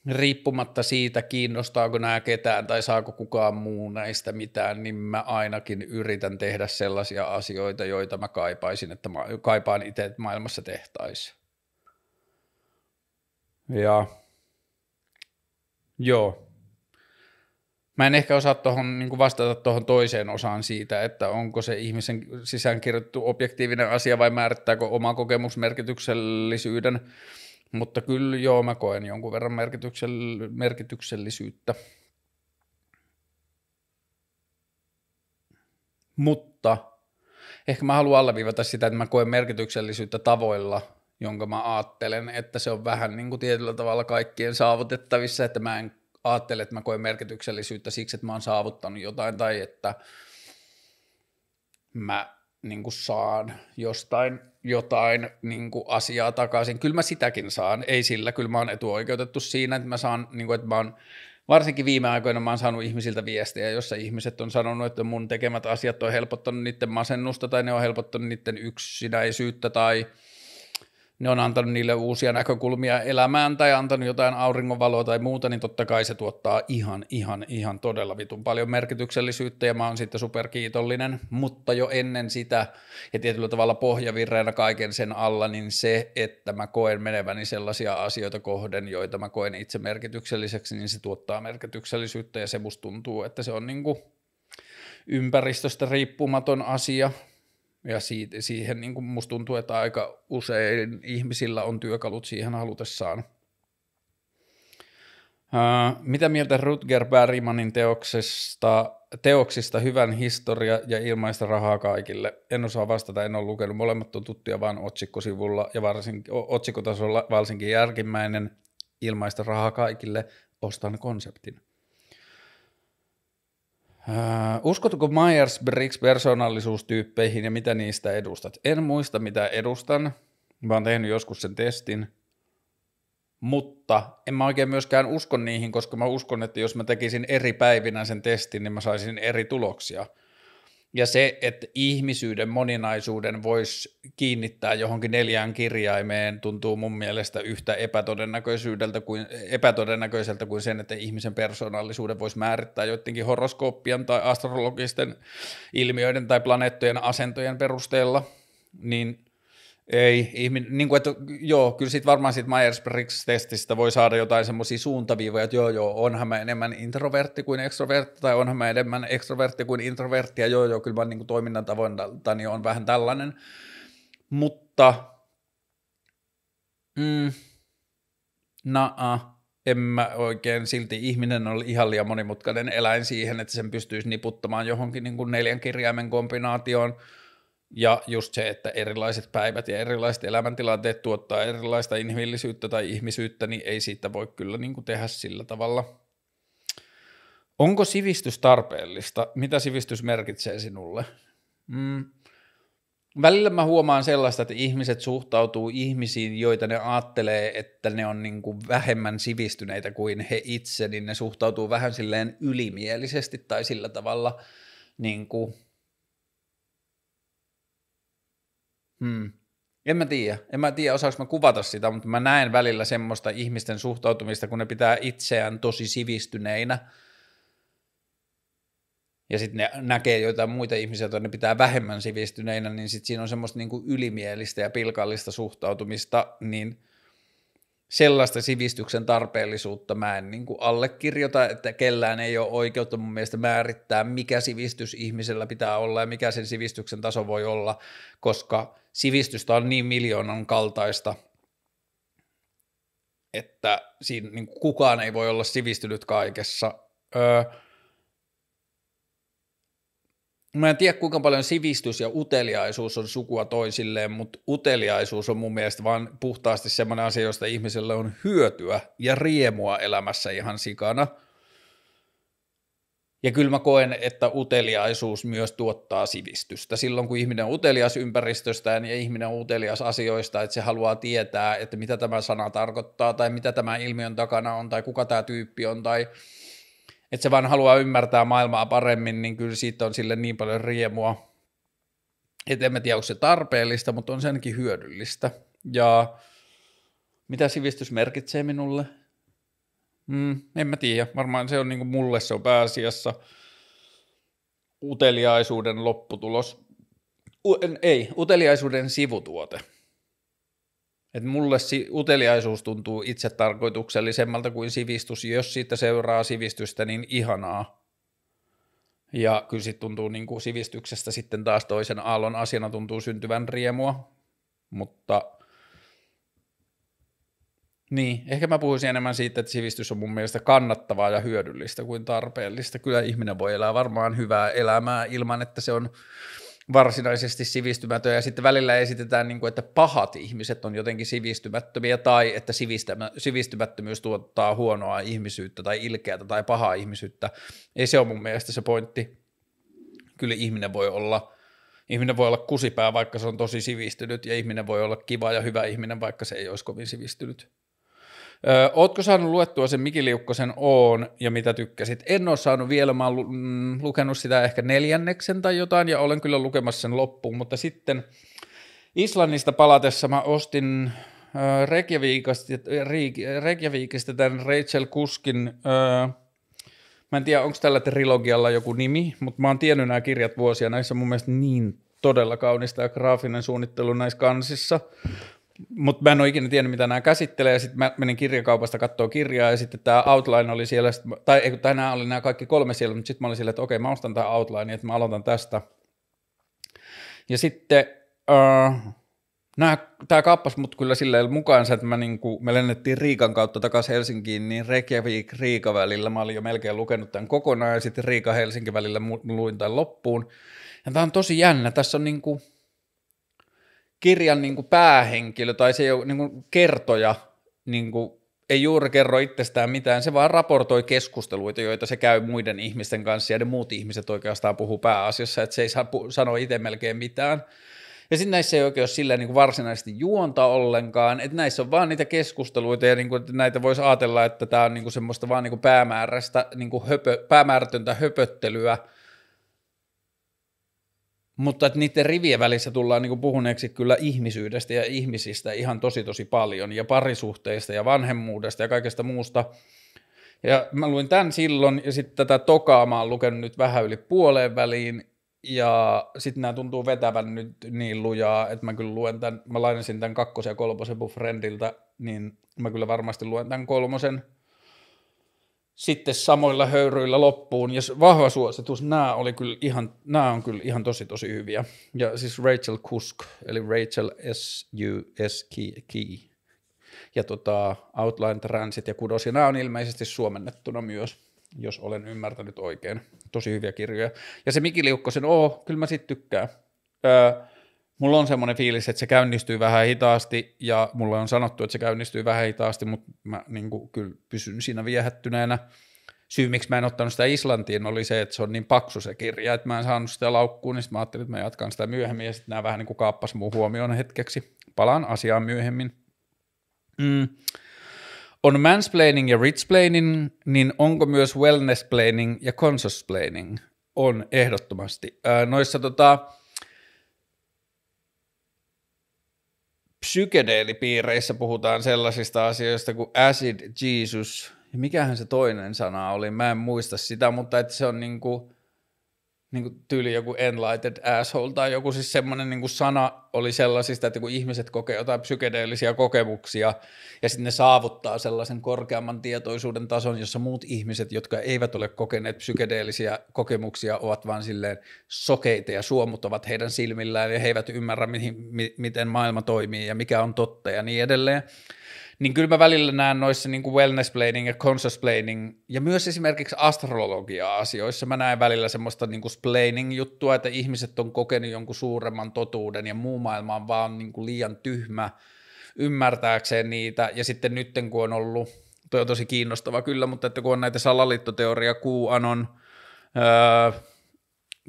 riippumatta siitä, kiinnostaako nämä ketään tai saako kukaan muu näistä mitään, niin mä ainakin yritän tehdä sellaisia asioita, joita mä kaipaisin, että mä kaipaan itse, että maailmassa tehtäisiin. Ja joo. Mä en ehkä osaa tohon, niin vastata tuohon toiseen osaan siitä, että onko se ihmisen sisäänkirjoitettu objektiivinen asia vai määrittääkö oma kokemus merkityksellisyyden mutta kyllä joo, mä koen jonkun verran merkityksell- merkityksellisyyttä. Mutta ehkä mä haluan alleviivata sitä, että mä koen merkityksellisyyttä tavoilla, jonka mä ajattelen, että se on vähän niin kuin tietyllä tavalla kaikkien saavutettavissa, että mä en ajattele, että mä koen merkityksellisyyttä siksi, että mä oon saavuttanut jotain tai että mä niin kuin saan jostain jotain niin kuin asiaa takaisin. Kyllä mä sitäkin saan, ei sillä, kyllä mä oon etuoikeutettu siinä, että mä saan, niin kuin, että mä oon, varsinkin viime aikoina mä oon saanut ihmisiltä viestejä, jossa ihmiset on sanonut, että mun tekemät asiat on helpottanut niiden masennusta tai ne on helpottanut niiden yksinäisyyttä tai – ne on antanut niille uusia näkökulmia elämään tai antanut jotain auringonvaloa tai muuta, niin totta kai se tuottaa ihan, ihan, ihan todella vitun paljon merkityksellisyyttä ja mä oon sitten superkiitollinen, mutta jo ennen sitä ja tietyllä tavalla pohjavirreänä kaiken sen alla, niin se, että mä koen meneväni sellaisia asioita kohden, joita mä koen itse merkitykselliseksi, niin se tuottaa merkityksellisyyttä ja se musta tuntuu, että se on niin kuin ympäristöstä riippumaton asia, ja siitä, siihen niin kuin musta tuntuu, että aika usein ihmisillä on työkalut siihen halutessaan. Ää, äh, mitä mieltä Rutger Bergmanin teoksesta, teoksista hyvän historia ja ilmaista rahaa kaikille? En osaa vastata, en ole lukenut. Molemmat on tuttuja vain otsikkosivulla ja varsinkin, otsikotasolla varsinkin järkimmäinen ilmaista rahaa kaikille. Ostan konseptin. Äh, uskotko Myers-Briggs persoonallisuustyyppeihin ja mitä niistä edustat? En muista, mitä edustan. Mä oon tehnyt joskus sen testin. Mutta en mä oikein myöskään usko niihin, koska mä uskon, että jos mä tekisin eri päivinä sen testin, niin mä saisin eri tuloksia – ja se, että ihmisyyden moninaisuuden voisi kiinnittää johonkin neljään kirjaimeen, tuntuu mun mielestä yhtä epätodennäköisyydeltä kuin, epätodennäköiseltä kuin sen, että ihmisen persoonallisuuden voisi määrittää joidenkin horoskooppien tai astrologisten ilmiöiden tai planeettojen asentojen perusteella. Niin ei, ihmin, niin kuin, että, joo, kyllä sit varmaan siitä Myers-Briggs-testistä voi saada jotain semmoisia suuntaviivoja, että joo, joo, onhan mä enemmän introvertti kuin ekstrovertti, tai onhan mä enemmän ekstrovertti kuin introvertti, ja joo, joo, kyllä mä niin kuin toiminnan tavointani on vähän tällainen. Mutta, mm, naa, en mä oikein silti, ihminen on ihan liian monimutkainen eläin siihen, että sen pystyisi niputtamaan johonkin niin kuin neljän kirjaimen kombinaatioon, ja just se, että erilaiset päivät ja erilaiset elämäntilanteet tuottaa erilaista inhimillisyyttä tai ihmisyyttä, niin ei siitä voi kyllä niin kuin tehdä sillä tavalla. Onko sivistys tarpeellista? Mitä sivistys merkitsee sinulle? Mm. Välillä mä huomaan sellaista, että ihmiset suhtautuu ihmisiin, joita ne ajattelee, että ne on niin kuin vähemmän sivistyneitä kuin he itse, niin ne suhtautuu vähän silleen ylimielisesti tai sillä tavalla niin kuin – Hmm. En mä tiedä. En mä tiedä, osaanko mä kuvata sitä, mutta mä näen välillä semmoista ihmisten suhtautumista, kun ne pitää itseään tosi sivistyneinä. Ja sitten ne näkee joitain muita ihmisiä, joita ne pitää vähemmän sivistyneinä, niin sitten siinä on semmoista niinku ylimielistä ja pilkallista suhtautumista, niin sellaista sivistyksen tarpeellisuutta mä en niinku allekirjoita, että kellään ei ole oikeutta mun mielestä määrittää, mikä sivistys ihmisellä pitää olla ja mikä sen sivistyksen taso voi olla, koska – sivistystä on niin miljoonan kaltaista, että siinä niin kukaan ei voi olla sivistynyt kaikessa. Öö, Mä en tiedä, kuinka paljon sivistys ja uteliaisuus on sukua toisilleen, mutta uteliaisuus on mun mielestä vaan puhtaasti semmoinen asia, josta ihmiselle on hyötyä ja riemua elämässä ihan sikana – ja kyllä mä koen, että uteliaisuus myös tuottaa sivistystä. Silloin kun ihminen on utelias ympäristöstään ja ihminen on utelias asioista, että se haluaa tietää, että mitä tämä sana tarkoittaa tai mitä tämä ilmiön takana on tai kuka tämä tyyppi on tai että se vaan haluaa ymmärtää maailmaa paremmin, niin kyllä siitä on sille niin paljon riemua. Että en mä tiedä, onko se tarpeellista, mutta on senkin hyödyllistä. Ja mitä sivistys merkitsee minulle? Mm, en mä tiedä. Varmaan se on niin mulle se on pääasiassa uteliaisuuden lopputulos. U- ei, uteliaisuuden sivutuote. Et mulle si- uteliaisuus tuntuu itse tarkoituksellisemmalta kuin sivistys. Jos siitä seuraa sivistystä, niin ihanaa. Ja kyllä sit tuntuu niin kuin sivistyksestä sitten taas toisen aallon asiana tuntuu syntyvän riemua, mutta – niin, ehkä mä puhuisin enemmän siitä, että sivistys on mun mielestä kannattavaa ja hyödyllistä kuin tarpeellista. Kyllä ihminen voi elää varmaan hyvää elämää ilman, että se on varsinaisesti sivistymätön. Ja sitten välillä esitetään, niin kuin, että pahat ihmiset on jotenkin sivistymättömiä tai että sivistymättömyys tuottaa huonoa ihmisyyttä tai ilkeätä tai pahaa ihmisyyttä. Ei se ole mun mielestä se pointti. Kyllä ihminen voi olla – ihminen voi olla kusipää, vaikka se on tosi sivistynyt, ja ihminen voi olla kiva ja hyvä ihminen, vaikka se ei olisi kovin sivistynyt. Ö, ootko saanut luettua sen Mikiliukkosen Oon ja mitä tykkäsit? En ole saanut vielä, mä oon lu- mm, lukenut sitä ehkä neljänneksen tai jotain ja olen kyllä lukemassa sen loppuun, mutta sitten Islannista palatessa mä ostin Reykjavikista, tämän Rachel Kuskin, ö, mä en tiedä onko tällä trilogialla joku nimi, mutta mä oon tiennyt nämä kirjat vuosia, näissä on mun mielestä niin todella kaunista ja graafinen suunnittelu näissä kansissa. Mutta mä en ole ikinä tiennyt, mitä nämä käsittelee. Sitten mä menin kirjakaupasta katsoa kirjaa ja sitten tämä Outline oli siellä. Sit, tai ei, kun tänään oli nämä kaikki kolme siellä, mutta sitten mä olin silleen, että okei, mä ostan tämä Outline, että mä aloitan tästä. Ja sitten uh, äh, tämä kappas mut kyllä silleen mukaansa, että mä niinku, me lennettiin Riikan kautta takaisin Helsinkiin, niin Reykjavik Riika välillä, mä olin jo melkein lukenut tämän kokonaan, ja sitten Riika Helsinki välillä luin tämän loppuun. Ja tämä on tosi jännä, tässä on niinku, kirjan niin kuin päähenkilö tai se niin kuin kertoja niin kuin ei juuri kerro itsestään mitään, se vaan raportoi keskusteluita, joita se käy muiden ihmisten kanssa, ja ne muut ihmiset oikeastaan puhuu pääasiassa, että se ei saa pu- sano itse melkein mitään. Ja sitten näissä ei oikein ole sillä niin kuin varsinaisesti juonta ollenkaan, että näissä on vaan niitä keskusteluita, ja niin kuin, näitä voisi ajatella, että tämä on niin kuin semmoista vaan niin kuin päämääräistä, niin kuin höpö, päämäärätöntä höpöttelyä, mutta että niiden rivien välissä tullaan niin puhuneeksi kyllä ihmisyydestä ja ihmisistä ihan tosi tosi paljon ja parisuhteista ja vanhemmuudesta ja kaikesta muusta. Ja mä luin tämän silloin ja sitten tätä tokaa mä oon lukenut nyt vähän yli puoleen väliin ja sitten nämä tuntuu vetävän nyt niin lujaa, että mä kyllä luen tämän, mä lainasin tämän kakkosen ja kolmosen Buffrendiltä, niin mä kyllä varmasti luen tämän kolmosen – sitten samoilla höyryillä loppuun. Ja vahva suositus, nämä, oli kyllä ihan, nämä on kyllä ihan tosi tosi hyviä. Ja siis Rachel Kusk, eli Rachel S. U. S. Key. Ja tota, Outline Transit ja Kudos, ja nämä on ilmeisesti suomennettuna myös, jos olen ymmärtänyt oikein. Tosi hyviä kirjoja. Ja se Mikiliukkosen, oo, kyllä mä sit tykkään. Öö, mulla on semmoinen fiilis, että se käynnistyy vähän hitaasti ja mulle on sanottu, että se käynnistyy vähän hitaasti, mutta mä niin kuin, kyllä pysyn siinä viehättyneenä. Syy, miksi mä en ottanut sitä Islantiin, oli se, että se on niin paksu se kirja, että mä en saanut sitä laukkuun, niin sit mä ajattelin, että mä jatkan sitä myöhemmin ja sitten nämä vähän niin kuin kaappas mun huomioon hetkeksi. Palaan asiaan myöhemmin. Mm. On mansplaining ja richplaining, niin onko myös wellnessplaining ja consciousplaining? On ehdottomasti. Noissa tota, psykedeelipiireissä puhutaan sellaisista asioista kuin acid Jesus, mikähän se toinen sana oli, mä en muista sitä, mutta että se on niin kuin niin kuin tyyli joku enlightened asshole tai joku siis semmoinen niin kuin sana oli sellaisista, että kun ihmiset kokee jotain psykedeellisiä kokemuksia ja sitten ne saavuttaa sellaisen korkeamman tietoisuuden tason, jossa muut ihmiset, jotka eivät ole kokeneet psykedeellisiä kokemuksia, ovat vaan silleen sokeita ja suomut ovat heidän silmillään ja he eivät ymmärrä, mihin, mi, miten maailma toimii ja mikä on totta ja niin edelleen niin kyllä mä välillä näen noissa niin kuin planning ja conscious planning, ja myös esimerkiksi astrologia-asioissa mä näen välillä semmoista niin kuin splaining-juttua, että ihmiset on kokenut jonkun suuremman totuuden ja muu maailma on vaan niin kuin liian tyhmä ymmärtääkseen niitä ja sitten nytten kun on ollut, toi on tosi kiinnostava kyllä, mutta että kun on näitä salaliittoteoria, QAnon, öö,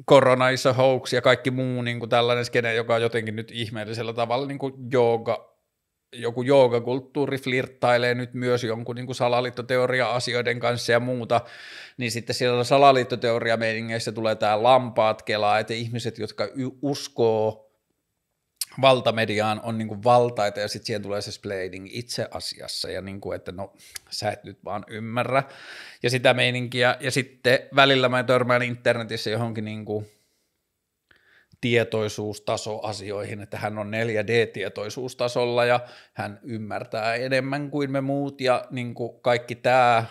korona is a hoax ja kaikki muu niin kuin tällainen skene, joka on jotenkin nyt ihmeellisellä tavalla niin kuin jooga joku joogakulttuuri flirttailee nyt myös jonkun niin salaliittoteoria-asioiden kanssa ja muuta, niin sitten siellä salaliittoteoria-meiningeissä tulee tämä lampaat kelaa, että ihmiset, jotka y- uskoo valtamediaan, on niin valtaita ja sitten siihen tulee se splaining itse asiassa ja niin kuin, että no sä et nyt vaan ymmärrä ja sitä meininkiä ja sitten välillä mä törmään internetissä johonkin niin kuin tietoisuustaso asioihin, että hän on 4D-tietoisuustasolla ja hän ymmärtää enemmän kuin me muut ja niin kuin kaikki tämä.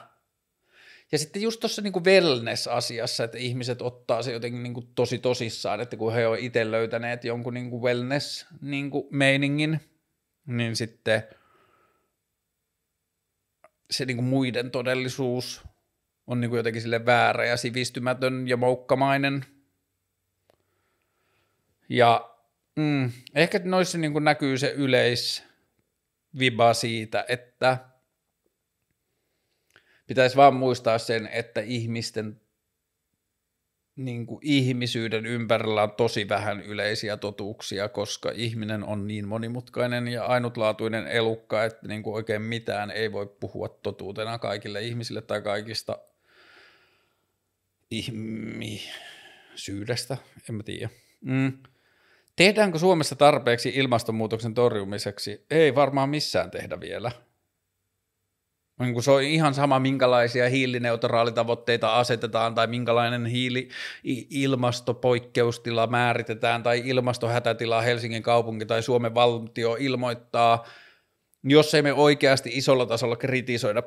Ja sitten just tuossa niin wellness-asiassa, että ihmiset ottaa se jotenkin niin kuin tosi tosissaan, että kun he ovat itse löytäneet jonkun niin kuin wellness-meiningin, niin, niin sitten se niin kuin muiden todellisuus on niin kuin jotenkin sille väärä ja sivistymätön ja moukkamainen – ja mm, ehkä noissa niin kuin näkyy se yleisviba siitä, että pitäisi vaan muistaa sen, että ihmisten niin kuin ihmisyyden ympärillä on tosi vähän yleisiä totuuksia, koska ihminen on niin monimutkainen ja ainutlaatuinen elukka, että niin kuin oikein mitään ei voi puhua totuutena kaikille ihmisille tai kaikista ihmisyydestä, en mä tiedä. Mm. Tehdäänkö Suomessa tarpeeksi ilmastonmuutoksen torjumiseksi? Ei varmaan missään tehdä vielä. Niin kuin se on ihan sama, minkälaisia hiilineutraalitavoitteita asetetaan tai minkälainen hiili, ilmastopoikkeustila määritetään tai ilmastohätätila Helsingin kaupunki tai Suomen valtio ilmoittaa, jos ei me oikeasti isolla tasolla kritisoida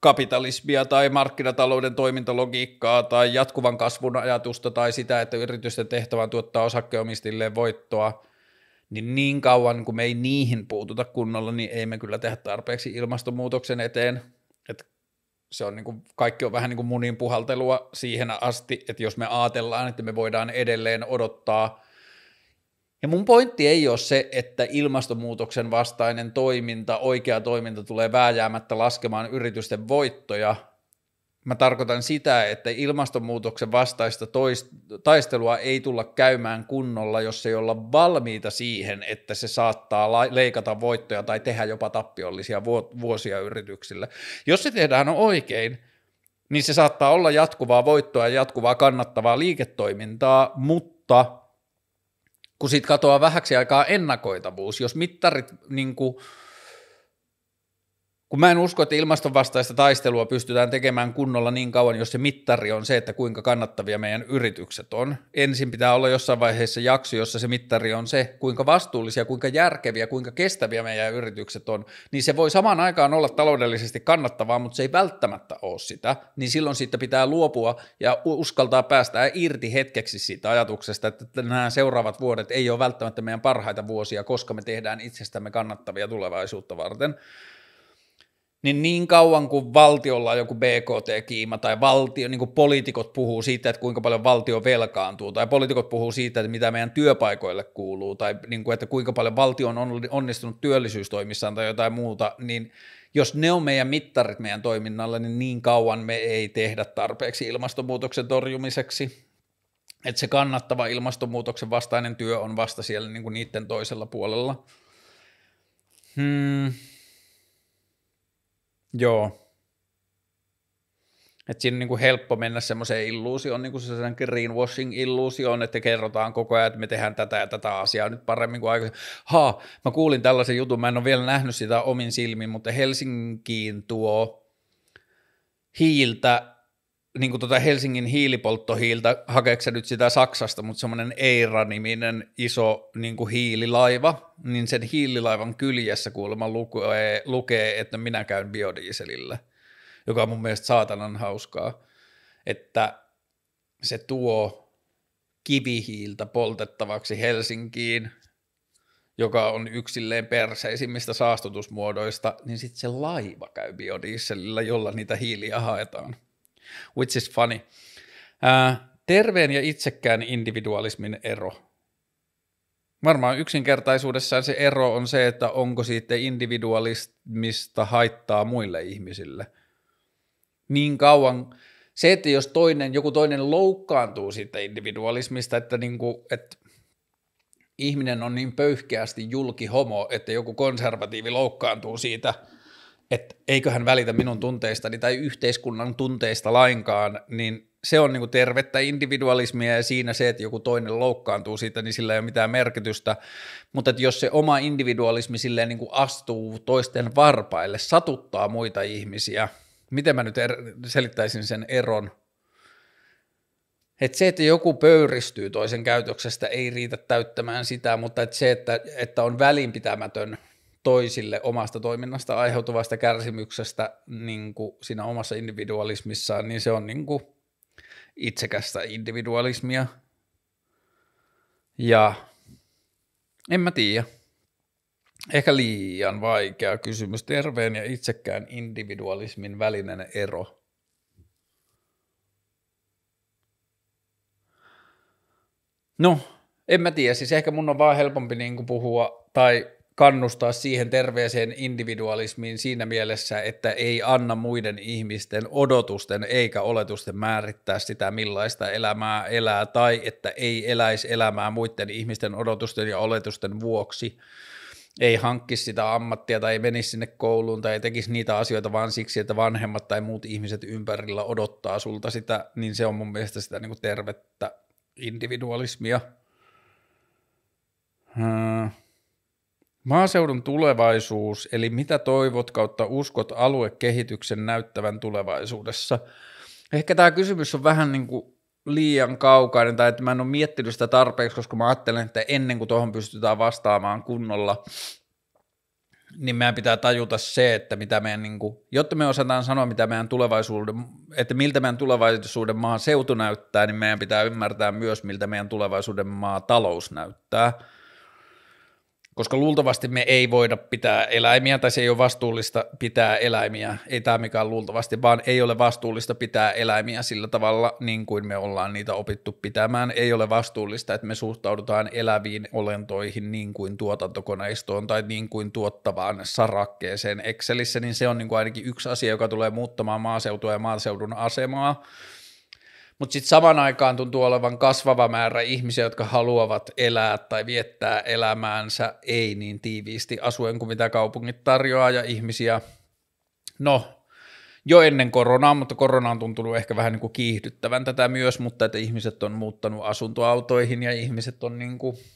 kapitalismia tai markkinatalouden toimintalogiikkaa tai jatkuvan kasvun ajatusta tai sitä, että yritysten tehtävä tuottaa osakkeomistajille voittoa, niin niin kauan kun me ei niihin puututa kunnolla, niin ei me kyllä tehdä tarpeeksi ilmastonmuutoksen eteen. Et se on niin kuin, kaikki on vähän niin kuin munin puhaltelua siihen asti, että jos me ajatellaan, että me voidaan edelleen odottaa – ja mun pointti ei ole se, että ilmastonmuutoksen vastainen toiminta, oikea toiminta tulee vääjäämättä laskemaan yritysten voittoja. Mä tarkoitan sitä, että ilmastonmuutoksen vastaista toist- taistelua ei tulla käymään kunnolla, jos ei olla valmiita siihen, että se saattaa la- leikata voittoja tai tehdä jopa tappiollisia vu- vuosia yrityksille. Jos se tehdään oikein, niin se saattaa olla jatkuvaa voittoa ja jatkuvaa kannattavaa liiketoimintaa, mutta – kun siitä katoaa vähäksi aikaa ennakoitavuus, jos mittarit niin kuin kun mä en usko, että ilmastonvastaista taistelua pystytään tekemään kunnolla niin kauan, jos se mittari on se, että kuinka kannattavia meidän yritykset on. Ensin pitää olla jossain vaiheessa jakso, jossa se mittari on se, kuinka vastuullisia, kuinka järkeviä, kuinka kestäviä meidän yritykset on. Niin se voi samaan aikaan olla taloudellisesti kannattavaa, mutta se ei välttämättä ole sitä. Niin silloin siitä pitää luopua ja uskaltaa päästä irti hetkeksi siitä ajatuksesta, että nämä seuraavat vuodet ei ole välttämättä meidän parhaita vuosia, koska me tehdään itsestämme kannattavia tulevaisuutta varten niin niin kauan kuin valtiolla on joku BKT-kiima tai valtio, niin kuin poliitikot puhuu siitä, että kuinka paljon valtio velkaantuu tai poliitikot puhuu siitä, että mitä meidän työpaikoille kuuluu tai niin kuin, että kuinka paljon valtio on onnistunut työllisyystoimissaan tai jotain muuta, niin jos ne on meidän mittarit meidän toiminnalle, niin niin kauan me ei tehdä tarpeeksi ilmastonmuutoksen torjumiseksi. Että se kannattava ilmastonmuutoksen vastainen työ on vasta siellä niin kuin niiden toisella puolella. Hmm. Joo. Et siinä on niin kuin helppo mennä semmoiseen illuusioon, niin kuin sen greenwashing-illuusioon, että kerrotaan koko ajan, että me tehdään tätä ja tätä asiaa nyt paremmin kuin aikaisemmin. Ha, mä kuulin tällaisen jutun, mä en ole vielä nähnyt sitä omin silmin, mutta Helsinkiin tuo hiiltä niin kuin tuota Helsingin hiilipolttohiiltä, hakeeko nyt sitä Saksasta, mutta semmoinen Eira-niminen iso niin kuin hiililaiva, niin sen hiililaivan kyljessä kuulemma lukee, lukee, että minä käyn biodieselillä, joka on mun mielestä saatanan hauskaa, että se tuo kivihiiltä poltettavaksi Helsinkiin, joka on yksilleen perseisimmistä saastutusmuodoista, niin sitten se laiva käy biodieselillä, jolla niitä hiiliä haetaan. Which is funny. Uh, terveen ja itsekään individualismin ero. Varmaan yksinkertaisuudessaan se ero on se, että onko siitä individualismista haittaa muille ihmisille. Niin kauan, se, että jos toinen, joku toinen loukkaantuu siitä individualismista, että, niin kuin, että ihminen on niin pöyhkeästi julkihomo, että joku konservatiivi loukkaantuu siitä – että eiköhän välitä minun tunteistani tai yhteiskunnan tunteista lainkaan, niin se on niinku tervettä individualismia ja siinä se, että joku toinen loukkaantuu siitä, niin sillä ei ole mitään merkitystä. Mutta jos se oma individualismi silleen niinku astuu toisten varpaille, satuttaa muita ihmisiä, miten mä nyt er- selittäisin sen eron? Et se, että joku pöyristyy toisen käytöksestä, ei riitä täyttämään sitä, mutta et se, että, että on välinpitämätön – toisille omasta toiminnasta aiheutuvasta kärsimyksestä niin kuin siinä omassa individualismissaan, niin se on niin kuin itsekästä individualismia. Ja en mä tiedä. Ehkä liian vaikea kysymys. Terveen ja itsekään individualismin välinen ero. No, en mä tiedä. Siis ehkä mun on vaan helpompi niinku puhua tai kannustaa siihen terveeseen individualismiin siinä mielessä, että ei anna muiden ihmisten odotusten eikä oletusten määrittää sitä, millaista elämää elää, tai että ei eläisi elämää muiden ihmisten odotusten ja oletusten vuoksi. Ei hankkisi sitä ammattia tai ei menisi sinne kouluun tai ei tekisi niitä asioita vaan siksi, että vanhemmat tai muut ihmiset ympärillä odottaa sulta sitä, niin se on mun mielestä sitä niin kuin tervettä individualismia. Hmm. Maaseudun tulevaisuus, eli mitä toivot kautta uskot aluekehityksen näyttävän tulevaisuudessa? Ehkä tämä kysymys on vähän niin kuin liian kaukainen tai että mä en ole miettinyt sitä tarpeeksi, koska mä ajattelen, että ennen kuin tuohon pystytään vastaamaan kunnolla, niin meidän pitää tajuta se, että mitä meidän, niin kuin, jotta me osataan sanoa, mitä meidän tulevaisuuden, että miltä meidän tulevaisuuden maan seutu näyttää, niin meidän pitää ymmärtää myös, miltä meidän tulevaisuuden maa talous näyttää koska luultavasti me ei voida pitää eläimiä, tai se ei ole vastuullista pitää eläimiä, ei tämä mikään luultavasti, vaan ei ole vastuullista pitää eläimiä sillä tavalla, niin kuin me ollaan niitä opittu pitämään. Ei ole vastuullista, että me suhtaudutaan eläviin olentoihin niin kuin tuotantokoneistoon tai niin kuin tuottavaan sarakkeeseen Excelissä, niin se on niin kuin ainakin yksi asia, joka tulee muuttamaan maaseutua ja maaseudun asemaa mutta sitten saman aikaan tuntuu olevan kasvava määrä ihmisiä, jotka haluavat elää tai viettää elämäänsä ei niin tiiviisti asuen kuin mitä kaupungit tarjoaa ja ihmisiä, no jo ennen koronaa, mutta korona on tuntunut ehkä vähän niin kuin kiihdyttävän tätä myös, mutta että ihmiset on muuttanut asuntoautoihin ja ihmiset on niin kuin –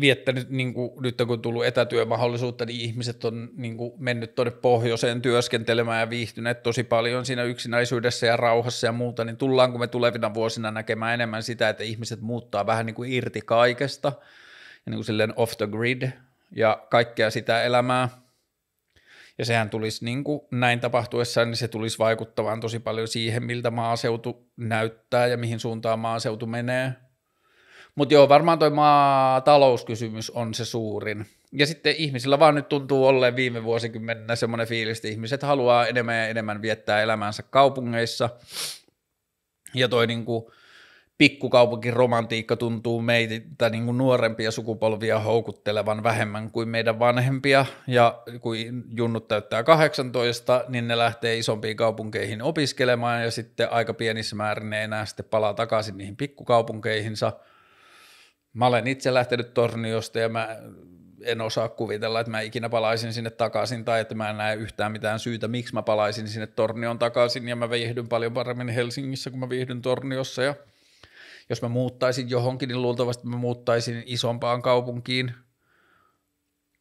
viettänyt, niin kuin, nyt kun on tullut etätyömahdollisuutta, niin ihmiset on niin kuin, mennyt tuonne pohjoiseen työskentelemään ja viihtyneet tosi paljon siinä yksinäisyydessä ja rauhassa ja muuta, niin tullaanko me tulevina vuosina näkemään enemmän sitä, että ihmiset muuttaa vähän niin kuin irti kaikesta ja niin kuin silleen off the grid ja kaikkea sitä elämää. Ja sehän tulisi niin kuin näin tapahtuessa niin se tulisi vaikuttamaan tosi paljon siihen, miltä maaseutu näyttää ja mihin suuntaan maaseutu menee – mutta joo, varmaan tuo maatalouskysymys talouskysymys on se suurin. Ja sitten ihmisillä vaan nyt tuntuu olleen viime vuosikymmenenä semmoinen fiilis, että ihmiset haluaa enemmän ja enemmän viettää elämänsä kaupungeissa. Ja toi niin kuin, pikkukaupunkiromantiikka tuntuu meitä niin kuin nuorempia sukupolvia houkuttelevan vähemmän kuin meidän vanhempia, ja kun junnut täyttää 18, niin ne lähtee isompiin kaupunkeihin opiskelemaan, ja sitten aika pienissä määrin ne enää sitten palaa takaisin niihin pikkukaupunkeihinsa – Mä olen itse lähtenyt torniosta ja mä en osaa kuvitella, että mä ikinä palaisin sinne takaisin tai että mä en näe yhtään mitään syytä, miksi mä palaisin sinne tornion takaisin ja mä viihdyn paljon paremmin Helsingissä kuin mä viihdyn torniossa ja jos mä muuttaisin johonkin, niin luultavasti mä muuttaisin isompaan kaupunkiin,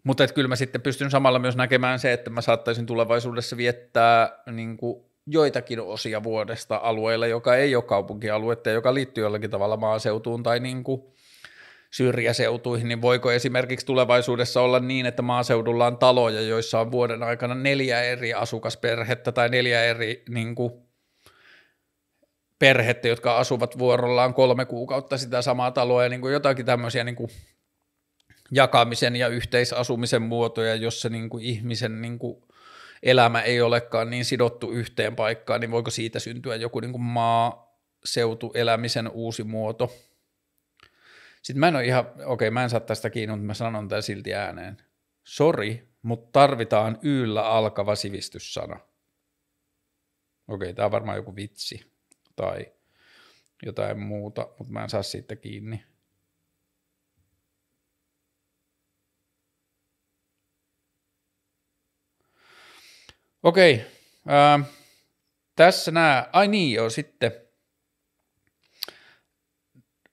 mutta kyllä mä sitten pystyn samalla myös näkemään se, että mä saattaisin tulevaisuudessa viettää niin kuin joitakin osia vuodesta alueella, joka ei ole kaupunkialuetta ja joka liittyy jollakin tavalla maaseutuun tai niin kuin syrjäseutuihin, niin voiko esimerkiksi tulevaisuudessa olla niin, että maaseudulla on taloja, joissa on vuoden aikana neljä eri asukasperhettä tai neljä eri niin kuin, perhettä, jotka asuvat vuorollaan kolme kuukautta sitä samaa taloa ja niin kuin jotakin tämmöisiä niin kuin, jakamisen ja yhteisasumisen muotoja, jossa niin kuin, ihmisen niin kuin, elämä ei olekaan niin sidottu yhteen paikkaan, niin voiko siitä syntyä joku niin kuin maaseutuelämisen uusi muoto? Sitten mä en ole ihan, okei okay, mä en saa tästä kiinni, mutta mä sanon tämän silti ääneen. Sori, mutta tarvitaan yllä alkava sivistyssana. Okei, okay, tämä on varmaan joku vitsi tai jotain muuta, mutta mä en saa siitä kiinni. Okei, okay. Äh, tässä nämä, ai niin joo, sitten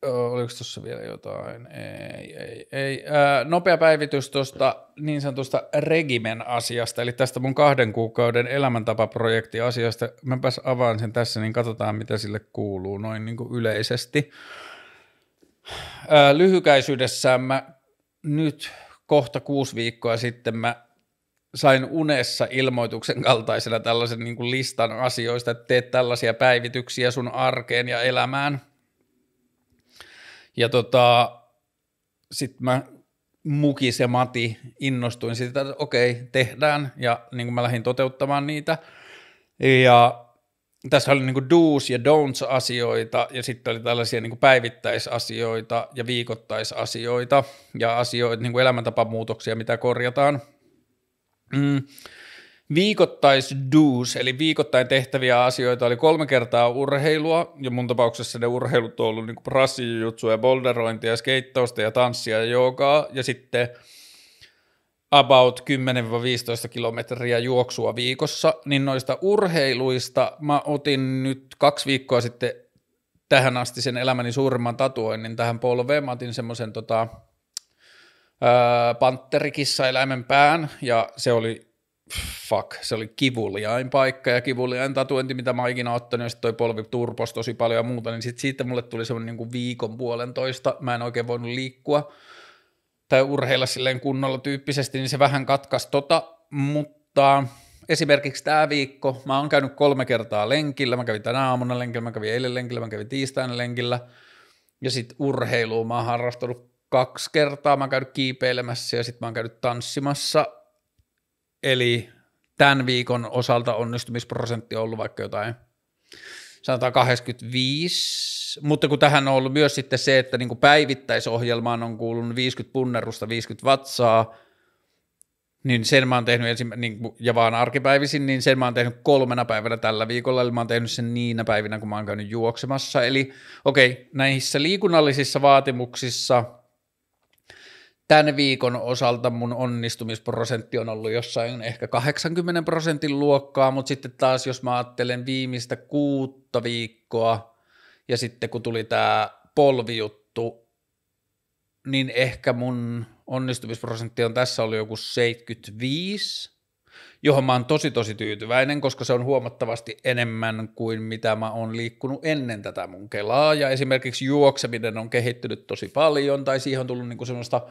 oliko tuossa vielä jotain? Ei, ei, ei. Ää, nopea päivitys tuosta niin sanotusta regimen asiasta, eli tästä mun kahden kuukauden elämäntapaprojekti asiasta. Mäpäs avaan sen tässä, niin katsotaan mitä sille kuuluu noin niin kuin yleisesti. Ää, lyhykäisyydessään mä nyt kohta kuusi viikkoa sitten mä sain unessa ilmoituksen kaltaisena tällaisen niin kuin listan asioista, että teet tällaisia päivityksiä sun arkeen ja elämään – ja tota, sitten mä mukis ja Mati innostuin siitä, että okei, tehdään, ja niin kuin mä lähdin toteuttamaan niitä. Ja tässä oli niin kuin do's ja don'ts asioita, ja sitten oli tällaisia niin kuin päivittäisasioita ja viikoittaisasioita, ja asioita, niin kuin elämäntapamuutoksia, mitä korjataan. Mm viikoittaisduus, eli viikoittain tehtäviä asioita, oli kolme kertaa urheilua, ja mun tapauksessa ne urheilut on ollut niin rassijutsua ja boulderointia, ja skeittausta ja tanssia ja joogaa, ja sitten about 10-15 kilometriä juoksua viikossa, niin noista urheiluista mä otin nyt kaksi viikkoa sitten tähän asti sen elämäni suurimman tatuoinnin tähän polveen. Mä otin semmoisen tota, panterikissa eläimen pään ja se oli fuck, se oli kivuliain paikka ja kivuliain tatuointi, mitä mä ikinä ottanut, ja sitten toi polvi turpos tosi paljon ja muuta, niin sit siitä mulle tuli semmoinen niin viikon puolentoista, mä en oikein voinut liikkua tai urheilla silleen kunnolla tyyppisesti, niin se vähän katkaisi tota, mutta esimerkiksi tämä viikko, mä oon käynyt kolme kertaa lenkillä, mä kävin tänä aamuna lenkillä, mä kävin eilen lenkillä, mä kävin tiistaina lenkillä, ja sitten urheiluun mä oon harrastanut kaksi kertaa, mä oon käynyt kiipeilemässä ja sitten mä oon käynyt tanssimassa, Eli tämän viikon osalta onnistumisprosentti on ollut vaikka jotain sanotaan 85, mutta kun tähän on ollut myös sitten se, että niin kuin päivittäisohjelmaan on kuulunut 50 punnerusta, 50 vatsaa, niin sen mä oon tehnyt ensin, niin, ja vaan arkipäivisin, niin sen mä oon tehnyt kolmena päivänä tällä viikolla, eli mä oon tehnyt sen niinä päivinä, kun mä oon käynyt juoksemassa. Eli okei, okay, näissä liikunnallisissa vaatimuksissa – tämän viikon osalta mun onnistumisprosentti on ollut jossain ehkä 80 prosentin luokkaa, mutta sitten taas jos mä ajattelen viimeistä kuutta viikkoa ja sitten kun tuli tämä polvijuttu, niin ehkä mun onnistumisprosentti on tässä ollut joku 75 johon mä oon tosi tosi tyytyväinen, koska se on huomattavasti enemmän kuin mitä mä oon liikkunut ennen tätä mun kelaa, ja esimerkiksi juokseminen on kehittynyt tosi paljon, tai siihen on tullut niinku semmoista